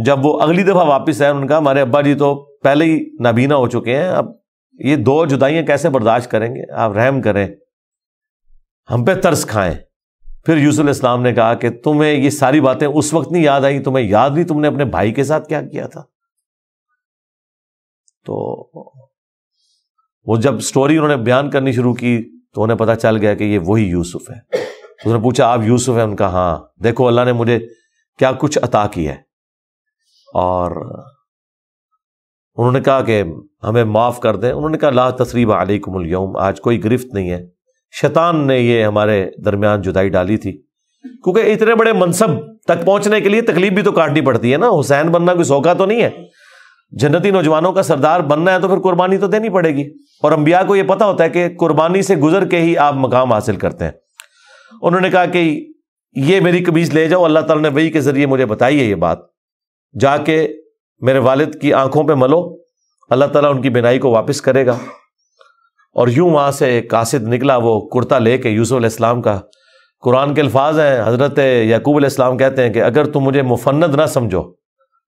Speaker 1: जब वो अगली दफ़ा वापस आए उनका हमारे अब्बा जी तो पहले ही नाबीना हो चुके हैं अब ये दो जुदाइयाँ कैसे बर्दाश्त करेंगे आप रहम करें हम पे तर्स खाएं फिर यूसुफ इस्लाम ने कहा कि तुम्हें ये सारी बातें उस वक्त नहीं याद आई तुम्हें याद नहीं तुमने अपने भाई के साथ क्या किया था तो वो जब स्टोरी उन्होंने बयान करनी शुरू की तो उन्हें पता चल गया कि ये वही यूसुफ है उसने पूछा आप यूसुफ है उनका हाँ देखो अल्लाह ने मुझे क्या कुछ अता किया है और उन्होंने कहा कि हमें माफ़ कर दें उन्होंने कहा ला तसरीब आलिकुमलयम आज कोई गिरफ्त नहीं है शैतान ने ये हमारे दरमियान जुदाई डाली थी क्योंकि इतने बड़े मनसब तक पहुंचने के लिए तकलीफ भी तो काटनी पड़ती है ना हुसैन बनना कोई सौका तो नहीं है जन्नती नौजवानों का सरदार बनना है तो फिर कुर्बानी तो देनी पड़ेगी और अम्बिया को यह पता होता है कि कुर्बानी से गुजर के ही आप मकाम हासिल करते हैं उन्होंने कहा कि ये मेरी कमीज ले जाओ अल्लाह ताला ने वही के जरिए मुझे बताई है ये बात जाके मेरे वालिद की आंखों पे मलो अल्लाह ताला उनकी बिनाई को वापस करेगा और यूं वहाँ से एक कासिद निकला वो कुर्ता लेके यूसुफ इस्लाम का कुरान के अल्फाज हैं हज़रत याकूब इस्लाम कहते हैं कि अगर तुम मुझे मुफन्नद ना समझो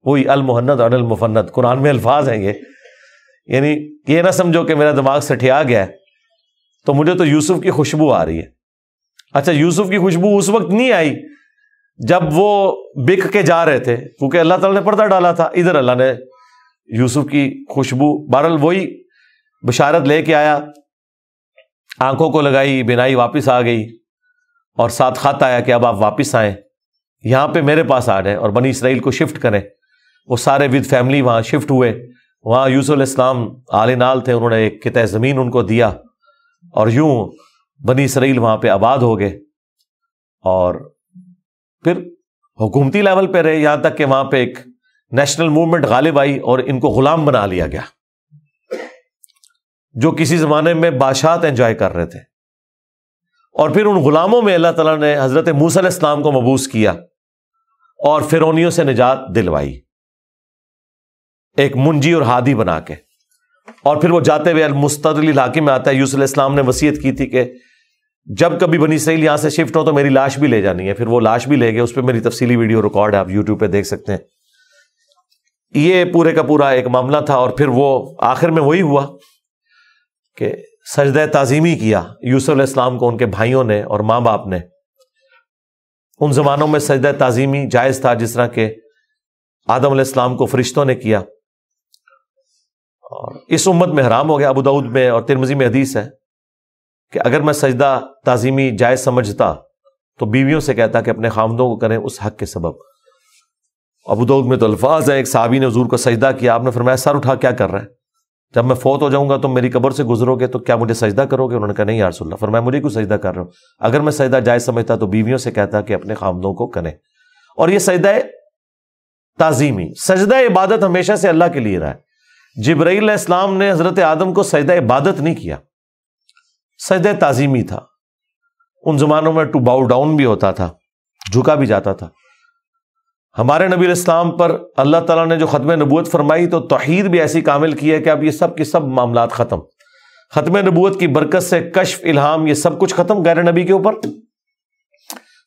Speaker 1: वही अलमहन्नद और अलमुफन्नद कुरान में अल्फाज हैं ये यानी ये ना समझो कि मेरा दिमाग सठिया गया है तो मुझे तो यूसुफ की खुशबू आ रही है अच्छा यूसुफ की खुशबू उस वक्त नहीं आई जब वो बिक के जा रहे थे क्योंकि अल्लाह ताला ने पर्दा डाला था इधर अल्लाह ने यूसुफ की खुशबू बहरल वही बशारत लेके आया आंखों को लगाई बिनाई वापिस आ गई और साथ खात आया कि अब आप वापिस आए यहां पर मेरे पास आ जाएँ और बनी इसराइल को शिफ्ट करें वो सारे विद फैमिली वहाँ शिफ्ट हुए वहाँ यूसुल इस्लाम आले नाल थे उन्होंने एक कित ज़मीन उनको दिया और यूं बनी इसराइल वहां पर आबाद हो गए और फिर हुकूमती लेवल पर रहे यहां तक कि वहां पर एक नेशनल मूवमेंट गालिब आई और इनको गुलाम बना लिया गया जो किसी जमाने में बादशाह एंजॉय कर रहे थे और फिर उन गुलामों में अल्लाह तला ने हजरत मूसल इस्लाम को मबूस किया और फिरौनियों से निजात दिलवाई एक मुंजी और हादी बना के और फिर वो जाते हुए मुस्तदली इलाके में आता है यूसुल इस्लाम ने वसीयत की थी कि जब कभी बनी सही यहां से शिफ्ट हो तो मेरी लाश भी ले जानी है फिर वो लाश भी ले गए उस पर मेरी तफसी वीडियो रिकॉर्ड है आप यूट्यूब पर देख सकते हैं ये पूरे का पूरा एक मामला था और फिर वो आखिर में वही हुआ कि सजद ताजीमी किया यूसुफ इस्लाम को उनके भाइयों ने और माँ बाप ने उन जमानों में सजद ताजीमी जायज़ था जिस तरह के आदम इस्लाम को फरिश्तों ने किया और इस उम्मत में हराम हो गया अबू दाऊद में और तिरमजी में हदीस है कि अगर मैं सजदा ताजीमी जायज समझता तो बीवियों से कहता कि अपने खामदों को करें उस हक के सबब अबूदौद में तो अल्फाज हैं एक साहबी ने हजूर को सजदा किया आपने फरमाया सर उठा क्या कर रहे हैं जब मैं फोत हो जाऊंगा तो मेरी कब्र से गुजरोगे तो क्या मुझे सजदा करोगे उन्होंने कहा नहीं यार यारसोल्ला मैं मुझे क्यों सजदा कर रहा हूं अगर मैं सजदा जायज समझता तो बीवियों से कहता कि अपने खामदों को करें और यह सजदा ताजीमी सजदा इबादत हमेशा से अल्लाह के लिए रहा है जबरील इस्लाम ने हजरत आदम को सजदा इबादत नहीं किया सजद ताजीमी था उन ज़मानों में टू बाउ डाउन भी होता था झुका भी जाता था हमारे नबी इस्लाम पर अल्लाह तला ने जो ख़त्म नबूत फरमाई तो तोहद भी ऐसी कामिल की है कि अब ये सब के सब मामला ख़त्म ख़त्म नबूत की बरकत से कशफ इल्हाम यह सब कुछ ख़त्म गैर नबी के ऊपर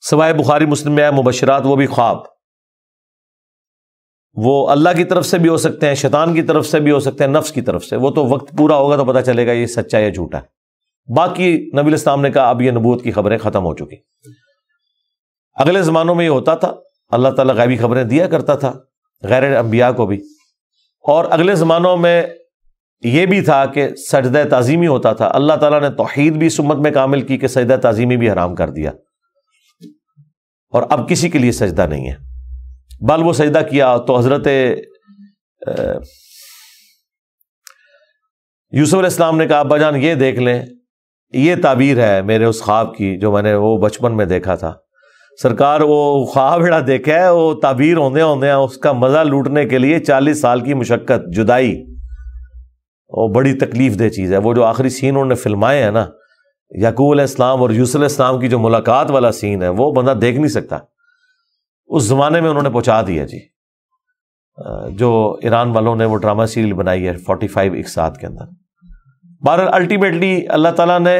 Speaker 1: सवाए बुखारी मुस्लिम मुबशरात वो भी ख्वाब वो अल्लाह की तरफ से भी हो सकते हैं शैतान की तरफ से भी हो सकते हैं नफ्स की तरफ से वो तो वक्त पूरा होगा तो पता चलेगा ये सच्चा या झूठा है बाकी नबी इस्लाम ने कहा अब यह नबूत की खबरें ख़त्म हो चुकी अगले ज़मानों में यह होता था अल्लाह तला गैबी खबरें दिया करता था गैर अम्बिया को भी और अगले ज़मानों में यह भी था कि सजद तज़ीमी होता था अल्लाह तला ने तोहद भी सुमत में कामिल की कि सजद तज़ीमी भी हराम कर दिया और अब किसी के लिए सजदा नहीं है बल वो सजदा किया तो हज़रत यूसुफ़ इस्लाम ने कहा अब्बाजान ये देख लें ये ताबीर है मेरे उस ख्वाब की जो मैंने वो बचपन में देखा था सरकार वो ख्वाब जड़ा देखा है वो ताबीर होंदे होंदे उसका मज़ा लूटने के लिए चालीस साल की मुशक्क़त जुदाई वो बड़ी तकलीफ दे चीज़ है वो जो आखिरी सीन उन्होंने फिल्माए हैं ना याकूब इस्लाम और यूसल इस्लाम की जो मुलाकात वाला सीन है वो बंदा देख नहीं सकता उस ज़माने में उन्होंने पहुँचा दिया जी जो ईरान वालों ने वो ड्रामा सीरियल बनाई है फोर्टी फाइव एक साथ के अंदर बहर अल्टीमेटली अल्लाह ताला ने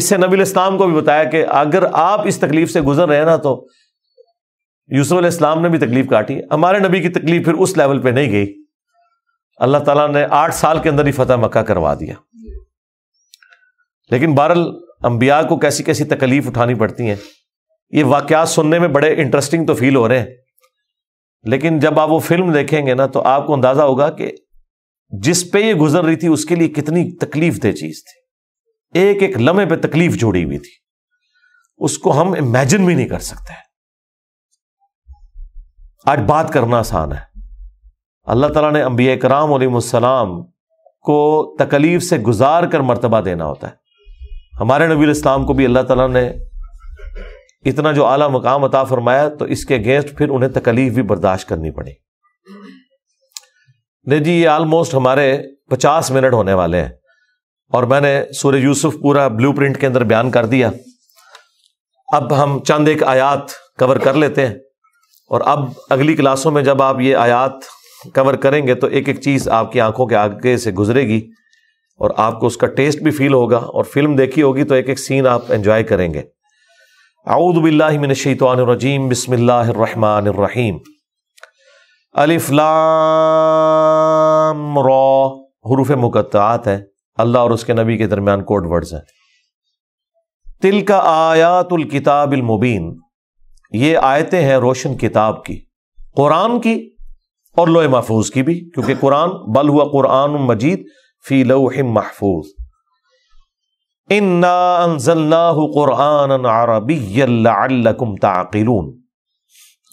Speaker 1: इससे नबी इस्लाम को भी बताया कि अगर आप इस तकलीफ से गुजर रहे हैं ना तो यूसुफ इस्लाम ने भी तकलीफ काटी हमारे नबी की तकलीफ फिर उस लेवल पे नहीं गई अल्लाह ताला ने आठ साल के अंदर ही फतेह मक्का करवा दिया लेकिन बहरल अम्बिया को कैसी कैसी तकलीफ उठानी पड़ती हैं ये वाक्यात सुनने में बड़े इंटरेस्टिंग तो फील हो रहे हैं लेकिन जब आप वो फिल्म देखेंगे ना तो आपको अंदाज़ा होगा कि जिस पे ये गुजर रही थी उसके लिए कितनी तकलीफ दे चीज थी एक एक लम्हे पे तकलीफ जोड़ी हुई थी उसको हम इमेजिन भी नहीं कर सकते आज बात करना आसान है अल्लाह तला ने अंबिया कराम सलाम को तकलीफ से गुजार कर मरतबा देना होता है हमारे नबी इस्लाम को भी अल्लाह तला ने इतना जो आला मकाम अता फरमाया तो इसके अगेंस्ट फिर उन्हें तकलीफ भी बर्दाश्त करनी पड़ी नहीं जी ये ऑलमोस्ट हमारे पचास मिनट होने वाले हैं और मैंने सूर्य यूसुफ पूरा ब्लूप्रिंट के अंदर बयान कर दिया अब हम चंद एक आयात कवर कर लेते हैं और अब अगली क्लासों में जब आप ये आयात कवर करेंगे तो एक एक चीज़ आपकी आंखों के आगे से गुजरेगी और आपको उसका टेस्ट भी फील होगा और फिल्म देखी होगी तो एक एक सीन आप एंजॉय करेंगे आऊदबिल्लामिनशैतरजीम बसमिल्लर अलिफ लाम रॉ हरूफ मुकत्तात है अल्लाह और उसके नबी के दरमियान कोड वर्ड्स है तिल का आयातुल किताब मुबीन ये आयतें हैं रोशन किताब की कुरान की और लोहे महफूज की भी क्योंकि कुरान बल हुआ कुरान मजीद फी लो हिम महफूज इन्ना कुरान अरबी ताकिलून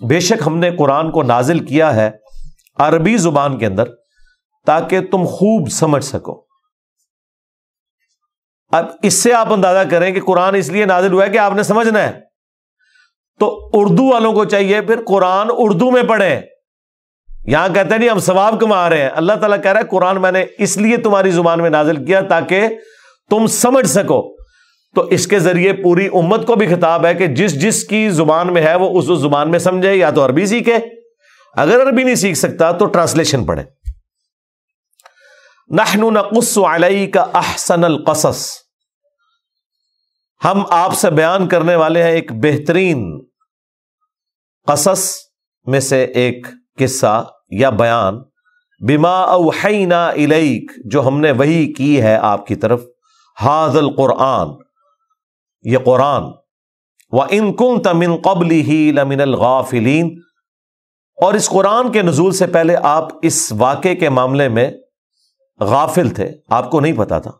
Speaker 1: बेशक हमने कुरान को नाजिल किया है अरबी जुबान के अंदर ताकि तुम खूब समझ सको अब इससे आप अंदाजा करें कि कुरान इसलिए नाजिल हुआ है कि आपने समझना है तो उर्दू वालों को चाहिए फिर कुरान उर्दू में पढ़े यहां कहते हैं नहीं हम सवाब कमा रहे हैं अल्लाह ताला कह रहा है कुरान मैंने इसलिए तुम्हारी जुबान में नाजिल किया ताकि तुम समझ सको तो इसके जरिए पूरी उम्मत को भी खिताब है कि जिस जिस की जुबान में है वो उस उस जुबान में समझे या तो अरबी सीखे अगर अरबी नहीं सीख सकता तो ट्रांसलेशन पढ़े नहनू नकुस अलई का अहसन कसस हम आपसे बयान करने वाले हैं एक बेहतरीन कसस में से एक किस्सा या बयान बिमा अना इलेक जो हमने वही की है आपकी तरफ हाजल कुरआन ये कुरान व इनकुन तमिन कबल ही लमिन गाफिलीन और इस कुरान के नजूल से पहले आप इस वाक्य के मामले में गाफिल थे आपको नहीं पता था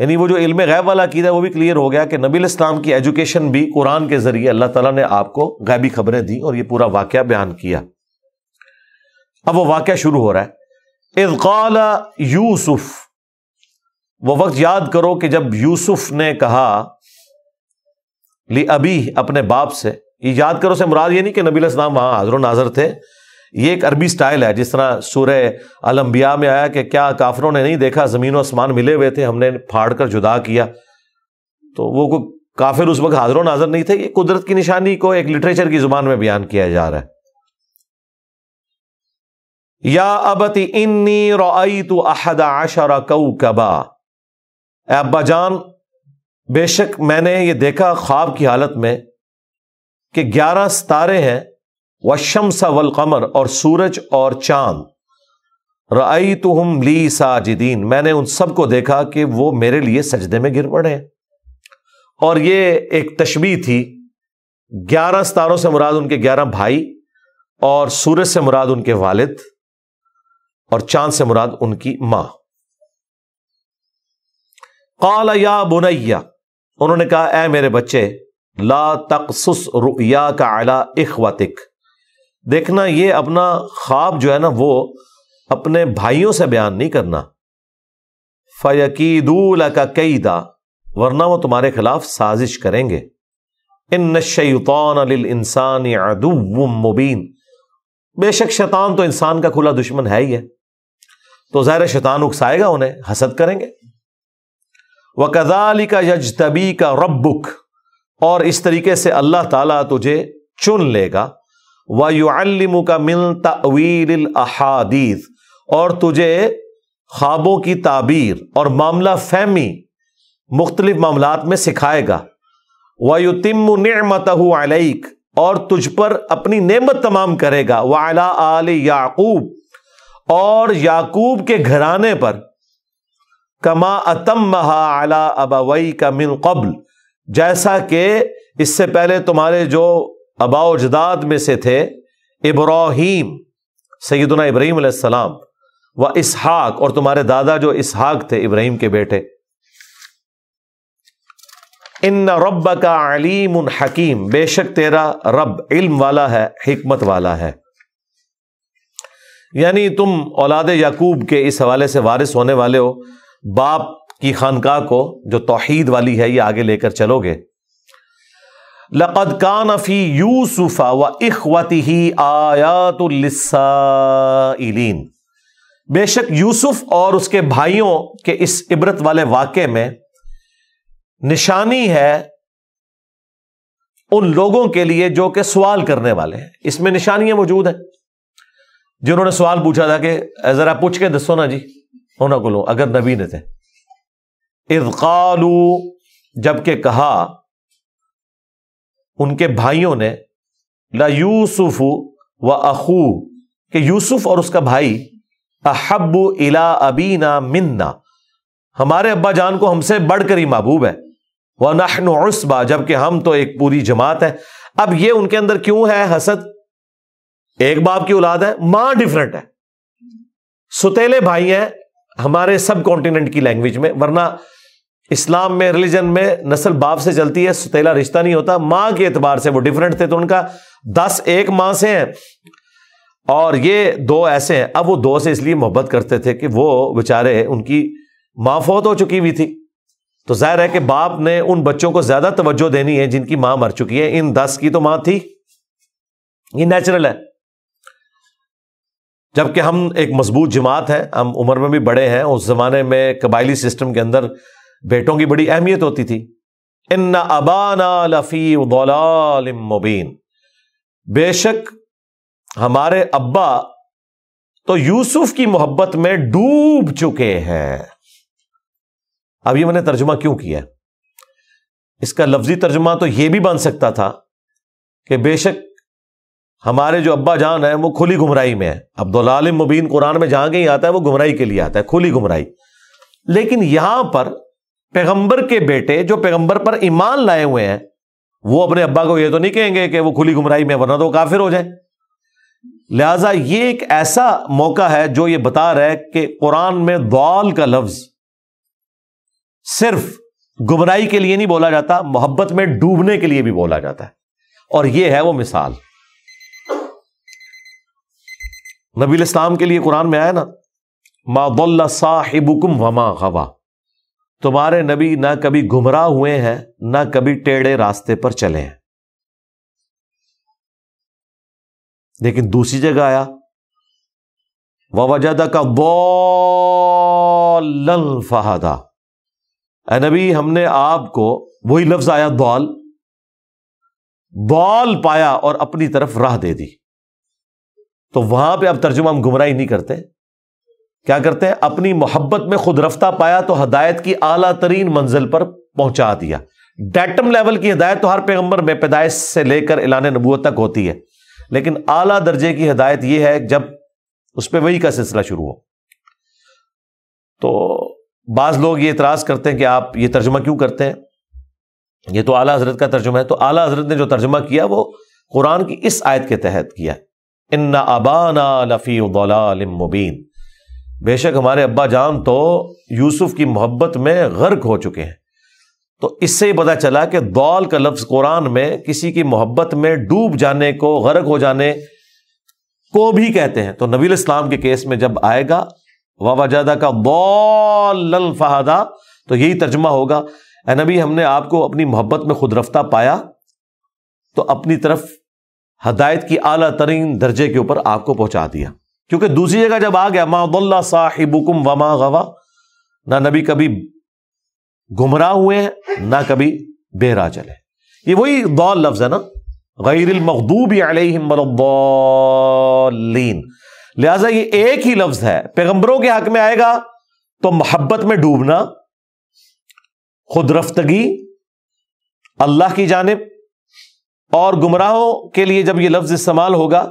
Speaker 1: यानी वो जो इल्म गैब वाला अकीदा वो भी क्लियर हो गया कि नबी इस्लाम की एजुकेशन भी कुरान के जरिए अल्लाह तला ने आपको गैबी खबरें दी और ये पूरा वाक्य बयान किया अब वो वाक्य शुरू हो रहा है इजकाला यूसुफ़ वो वक्त याद करो कि जब यूसुफ ने कहा ली अभी अपने बाप से ये याद करो से मुराद ये नहीं कि नबी इस्लाम वहाँ हाजर नाजर थे ये एक अरबी स्टाइल है जिस तरह सूर्य अलम्बिया में आया कि क्या काफरों ने नहीं देखा ज़मीन और आसमान मिले हुए थे हमने फाड़ कर जुदा किया तो वो को काफिर उस वक्त हाजर नाजर नहीं थे ये कुदरत की निशानी को एक लिटरेचर की जुबान में बयान किया जा रहा है या अब इन्नी रोई तो अहदा आशा कऊ कबा अब्बा जान बेशक मैंने ये देखा ख्वाब की हालत में कि ग्यारह सितारे हैं व शमसा वल कमर और सूरज और चांद रई तो हम ली साजिदीन मैंने उन सबको देखा कि वो मेरे लिए सजदे में गिर पड़े और ये एक तशबी थी ग्यारह सितारों से मुराद उनके ग्यारह भाई और सूरज से मुराद उनके वालिद और चांद से मुराद उनकी माँ काला या बुनैया उन्होंने कहा ए मेरे बच्चे ला तकसुस रुया का अला इखवतिक देखना ये अपना ख्वाब जो है ना वो अपने भाइयों से बयान नहीं करना फ़यकीदूल का कईदा वरना वो तुम्हारे खिलाफ साजिश करेंगे इन शैतान इंसान मुबीन बेशक शैतान तो इंसान का खुला दुश्मन है ही है तो ज़ाहिर शैतान उकसाएगा उन्हें हसद करेंगे व कजाली का यजतबी का रबुक और इस तरीके से अल्लाह ताला तुझे चुन लेगा वायुअल्लिमु का मिन तवील अहादीस और तुझे ख्वाबों की ताबीर और मामला फहमी मुख्तलिफ मामलात में सिखाएगा वायुतिम नमत अलैक और तुझ पर अपनी नमत तमाम करेगा वाला आल याकूब और याकूब के घराने पर कमा अतम आला अबावई का मिन कबल जैसा कि इससे पहले तुम्हारे जो अबाउजदाद में से थे इब्राहिम सैदना इब्राहिम व इसहाक और तुम्हारे दादा जो इसहाक थे इब्राहिम के बेटे इन रब का अलीम उन हकीम बेशक तेरा रब इल्म वाला है हमत वाला है यानी तुम औलाद याकूब के इस हवाले से वारिस होने वाले हो बाप की खानकाह को जो तोहीद वाली है ये आगे लेकर चलोगे लकद कान फी यूसुफा व इखवती ही आयातुल्लिसाइलिन बेशक यूसुफ और उसके भाइयों के इस इबरत वाले वाक्य में निशानी है उन लोगों के लिए जो कि सवाल करने वाले हैं इसमें निशानियां मौजूद है जिन्होंने सवाल पूछा था कि जरा पूछ के दसो ना जी उन्होंने अगर नबी ने थे इजकालू जबकि कहा उनके भाइयों ने ला यूसुफ व अखू कि यूसुफ और उसका भाई अहब इला अबीना मिन्ना हमारे अब्बा जान को हमसे बढ़कर ही महबूब है वह नहन उसबा जबकि हम तो एक पूरी जमात है अब यह उनके अंदर क्यों है हसद एक बाप की औलाद है मां डिफरेंट है सुतेले भाई हैं हमारे सब कॉन्टिनेंट की लैंग्वेज में वरना इस्लाम में रिलीजन में नस्ल बाप से चलती है सुतेला रिश्ता नहीं होता माँ के एतबार से वो डिफरेंट थे तो उनका दस एक माँ से है और ये दो ऐसे हैं अब वो दो से इसलिए मोहब्बत करते थे कि वो बेचारे उनकी माँ फौत हो चुकी हुई थी तो जाहिर है कि बाप ने उन बच्चों को ज्यादा तवज्जो देनी है जिनकी माँ मर चुकी है इन दस की तो माँ थी ये नेचुरल है जबकि हम एक मजबूत जमात हैं हम उम्र में भी बड़े हैं उस ज़माने में कबायली सिस्टम के अंदर बेटों की बड़ी अहमियत होती थी इन्ना अबाना लफ़ी मुबीन बेशक हमारे अब्बा तो यूसुफ की मोहब्बत में डूब चुके हैं अब ये मैंने तर्जुमा क्यों किया इसका लफ्जी तर्जुमा तो यह भी बन सकता था कि बेशक हमारे जो अब्बा जान है वो खुली गुमराही में है अब दलाल मुबीन कुरान में जहां कहीं आता है वो गुमराही के लिए आता है खुली गुमराही लेकिन यहां पर पैगंबर के बेटे जो पैगंबर पर ईमान लाए हुए हैं वो अपने अब्बा को यह तो नहीं कहेंगे कि वो खुली गुमराही में वरना तो काफिर हो जाए लिहाजा ये एक ऐसा मौका है जो ये बता रहा है कि कुरान में दौल का लफ्ज सिर्फ गुमराही के लिए नहीं बोला जाता मोहब्बत में डूबने के लिए भी बोला जाता है और यह है वो मिसाल नबी इस्लाम के लिए कुरान में आया ना माबल्ला साहिबुकुम वमा गवा तुम्हारे नबी ना कभी गुमराह हुए हैं ना कभी टेढ़े रास्ते पर चले हैं लेकिन दूसरी जगह आया वजदा का बौलन फहादा नबी हमने आपको वही लफ्ज आया दौल दौल पाया और अपनी तरफ राह दे दी तो वहां पर आप तर्जुमा हम गुमराही नहीं करते क्या करते हैं अपनी मोहब्बत में खुद रफ्ता पाया तो हदायत की आला तरीन मंजिल पर पहुंचा दिया डेटम लेवल की हदायत तो हर पैगंबर में पैदाइश से लेकर एलान नबूत तक होती है लेकिन आला दर्जे की हदायत यह है जब उस पर वही का सिलसिला शुरू हो तो बाज लोग ये इतराज करते हैं कि आप ये तर्जुमा क्यों करते हैं यह तो आला हजरत का तर्जुमा है तो आला हजरत ने जो तर्जुमा किया वो कुरान की इस आयत के तहत किया इन्ना अबाना लफ़ी मुबीन बेशक हमारे अब्बा जान तो यूसुफ की मोहब्बत में गर्क हो चुके हैं तो इससे पता चला कि दौल का लफ्ज़ कुरान में किसी की मोहब्बत में डूब जाने को गर्क हो जाने को भी कहते हैं तो नबी इस्लाम के केस में जब आएगा वावाजादा का दौल फहादा तो यही तर्जमा होगा नबी हमने आपको अपनी मोहब्बत में खुद रफ्ता पाया तो अपनी तरफ हदायत की अला तरीन दर्जे के ऊपर आपको पहुंचा दिया क्योंकि दूसरी जगह जब आ गया माउल्ला साहिबुकुम वमा गवा ना नबी कभी गुमराह हुए हैं ना कभी बेरा चले ये वही दौल लफ्ज है ना गैर मखदूब अलहीन लिहाजा ये एक ही लफ्ज है पैगंबरों के हक में आएगा तो मोहब्बत में डूबना खुद रफ्तगी अल्लाह की जानब और गुमराहों के लिए जब यह लफ्ज इस्तेमाल होगा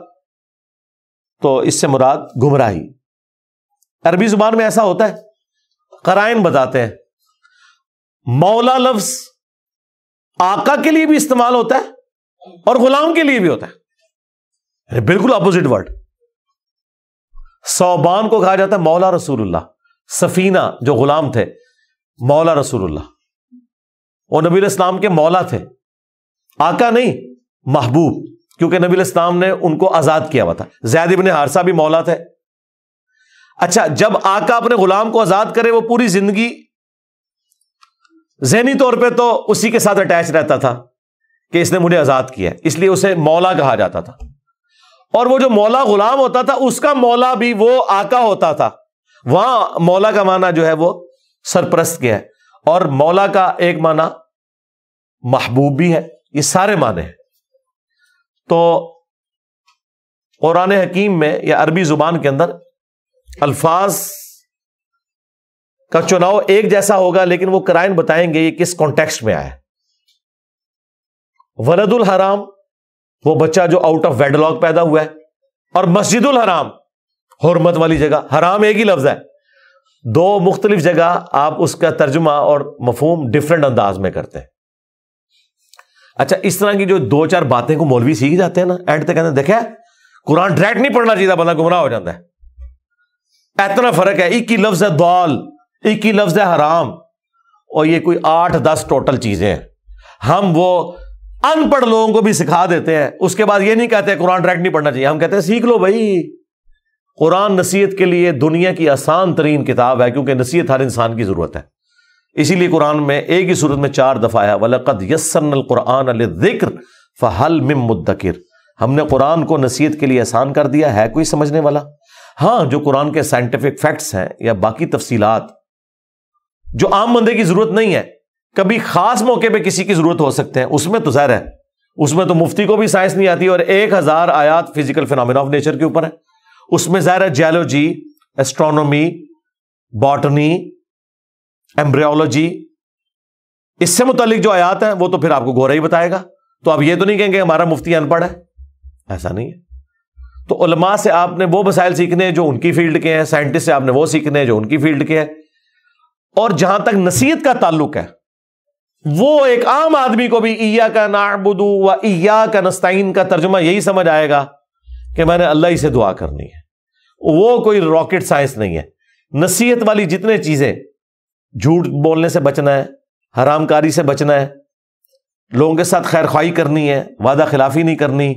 Speaker 1: तो इससे मुराद गुमराही अरबी जुबान में ऐसा होता है कराइन बताते हैं मौला लफ्ज आका के लिए भी इस्तेमाल होता है और गुलाम के लिए भी होता है बिल्कुल अपोजिट वर्ड सौबान को कहा जाता है मौला रसूलुल्लाह सफीना जो गुलाम थे मौला रसूलुल्लाह वो नबी इस्लाम के मौला थे आका नहीं महबूब क्योंकि नबी इस्लाम ने उनको आजाद किया हुआ था जैद इबन हारसा भी मौला थे अच्छा जब आका अपने गुलाम को आजाद करे वो पूरी जिंदगी जहनी तौर पे तो उसी के साथ अटैच रहता था कि इसने मुझे आजाद किया इसलिए उसे मौला कहा जाता था और वो जो मौला गुलाम होता था उसका मौला भी वो आका होता था वहां मौला का माना जो है वो सरप्रस्त गया है और मौला का एक माना महबूब भी है ये सारे माने तो कुरान हकीम में या अरबी जुबान के अंदर अल्फाज का चुनाव एक जैसा होगा लेकिन वो कराइन बताएंगे ये किस कॉन्टेक्स्ट में आया वलदुल हराम वो बच्चा जो आउट ऑफ वेडलॉग पैदा हुआ है और मस्जिदुल हराम हरमत वाली जगह हराम एक ही लफ्ज है दो मुख्तलिफ जगह आप उसका तर्जुमा और मफहम डिफरेंट अंदाज में करते हैं अच्छा इस तरह की जो दो चार बातें को मौलवी सीख जाते हैं ना एंड तक तो कहते हैं कुरान डायरेक्ट नहीं पढ़ना चाहिए बंदा गुमराह हो जाता है इतना फर्क है एक ही लफ्ज है दौल एक ही लफ्ज है हराम और ये कोई आठ दस टोटल चीजें हैं हम वो अनपढ़ लोगों को भी सिखा देते हैं उसके बाद ये नहीं कहते कुरान डायरेक्ट नहीं पढ़ना चाहिए हम कहते हैं सीख लो भाई कुरान नसीहत के लिए दुनिया की आसान तरीन किताब है क्योंकि नसीहत हर इंसान की जरूरत है इसीलिए कुरान में एक ही सूरत में चार दफ़ा आया वलकद यसन कुरान ज़िक्र फल मिम मुद्दकिर हमने कुरान को नसीहत के लिए आसान कर दिया है कोई समझने वाला हाँ जो कुरान के साइंटिफिक फैक्ट्स हैं या बाकी तफसीलात जो आम बंदे की ज़रूरत नहीं है कभी ख़ास मौके पर किसी की ज़रूरत हो सकते हैं उसमें तो ज़हर है उसमें तो मुफ्ती को भी साइंस नहीं आती और एक हज़ार आयात फिजिकल फिनमिना ऑफ नेचर के ऊपर है उसमें जहर है जियोलॉजी एस्ट्रोनॉमी बॉटनी एम्ब्रियोलॉजी इससे मुतलिक जो आयात है वो तो फिर आपको गोरा ही बताएगा तो आप ये तो नहीं कहेंगे हमारा मुफ्ती अनपढ़ है ऐसा नहीं है तो उलमा से आपने वो मसाइल सीखने हैं जो उनकी फील्ड के हैं साइंटिस्ट से आपने वो सीखने हैं जो उनकी फील्ड के हैं और जहां तक नसीहत का ताल्लुक है वो एक आम आदमी को भी ईया का नाबुदू व ईया का नस्ताइन का तर्जुमा यही समझ आएगा कि मैंने अल्लाह ही से दुआ करनी है वो कोई रॉकेट साइंस नहीं है नसीहत वाली जितने चीजें झूठ बोलने से बचना है हरामकारी से बचना है लोगों के साथ खैर खाई करनी है वादा खिलाफी नहीं करनी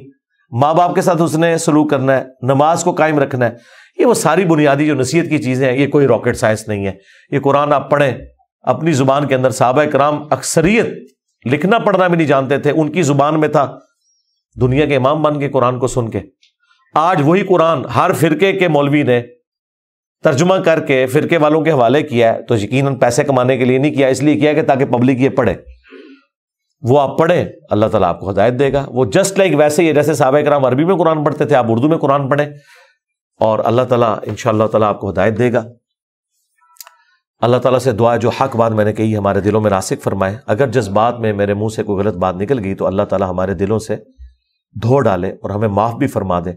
Speaker 1: माँ बाप के साथ उसने सलूक करना है नमाज को कायम रखना है ये वो सारी बुनियादी जो नसीहत की चीज़ें हैं ये कोई रॉकेट साइंस नहीं है ये कुरान आप पढ़ें अपनी ज़ुबान के अंदर साहबा कराम अक्सरियत लिखना पढ़ना भी नहीं जानते थे उनकी ज़ुबान में था दुनिया के इमाम बन के कुरान को सुन के आज वही कुरान हर फिरके के मौलवी ने तर्जुमा करके फिरके वालों के हवाले किया है तो यकीन पैसे कमाने के लिए नहीं किया इसलिए किया कि ताकि पब्लिक ये पढ़े वो आप पढ़ें अल्लाह ताला आपको हदायत देगा वो जस्ट लाइक वैसे ही जैसे साहब कराम अरबी में कुरान पढ़ते थे आप उर्दू में कुरान पढ़े और अल्लाह तला इन ताला आपको हदायत देगा अल्लाह तला से दुआ जो हक बात मैंने कही हमारे दिलों में नासिक फरमाए अगर जज्बात में मेरे मुंह से कोई गलत बात निकल गई तो अल्लाह ताला हमारे दिलों से धो डाले और हमें माफ़ भी फरमा दे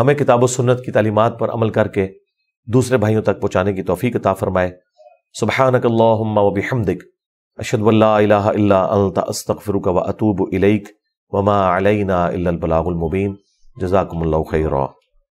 Speaker 1: हमें किताब सुन्नत की तालीमत पर अमल करके दूसरे भाइयों तक पहुँचाने की तोफ़ी अता फ़रमाए सुबहानकल्लाम वबिहमदिक अशदल्लास्तफ़रुक व अतूब इलैक वमा अलैना इल्लबलामुबीन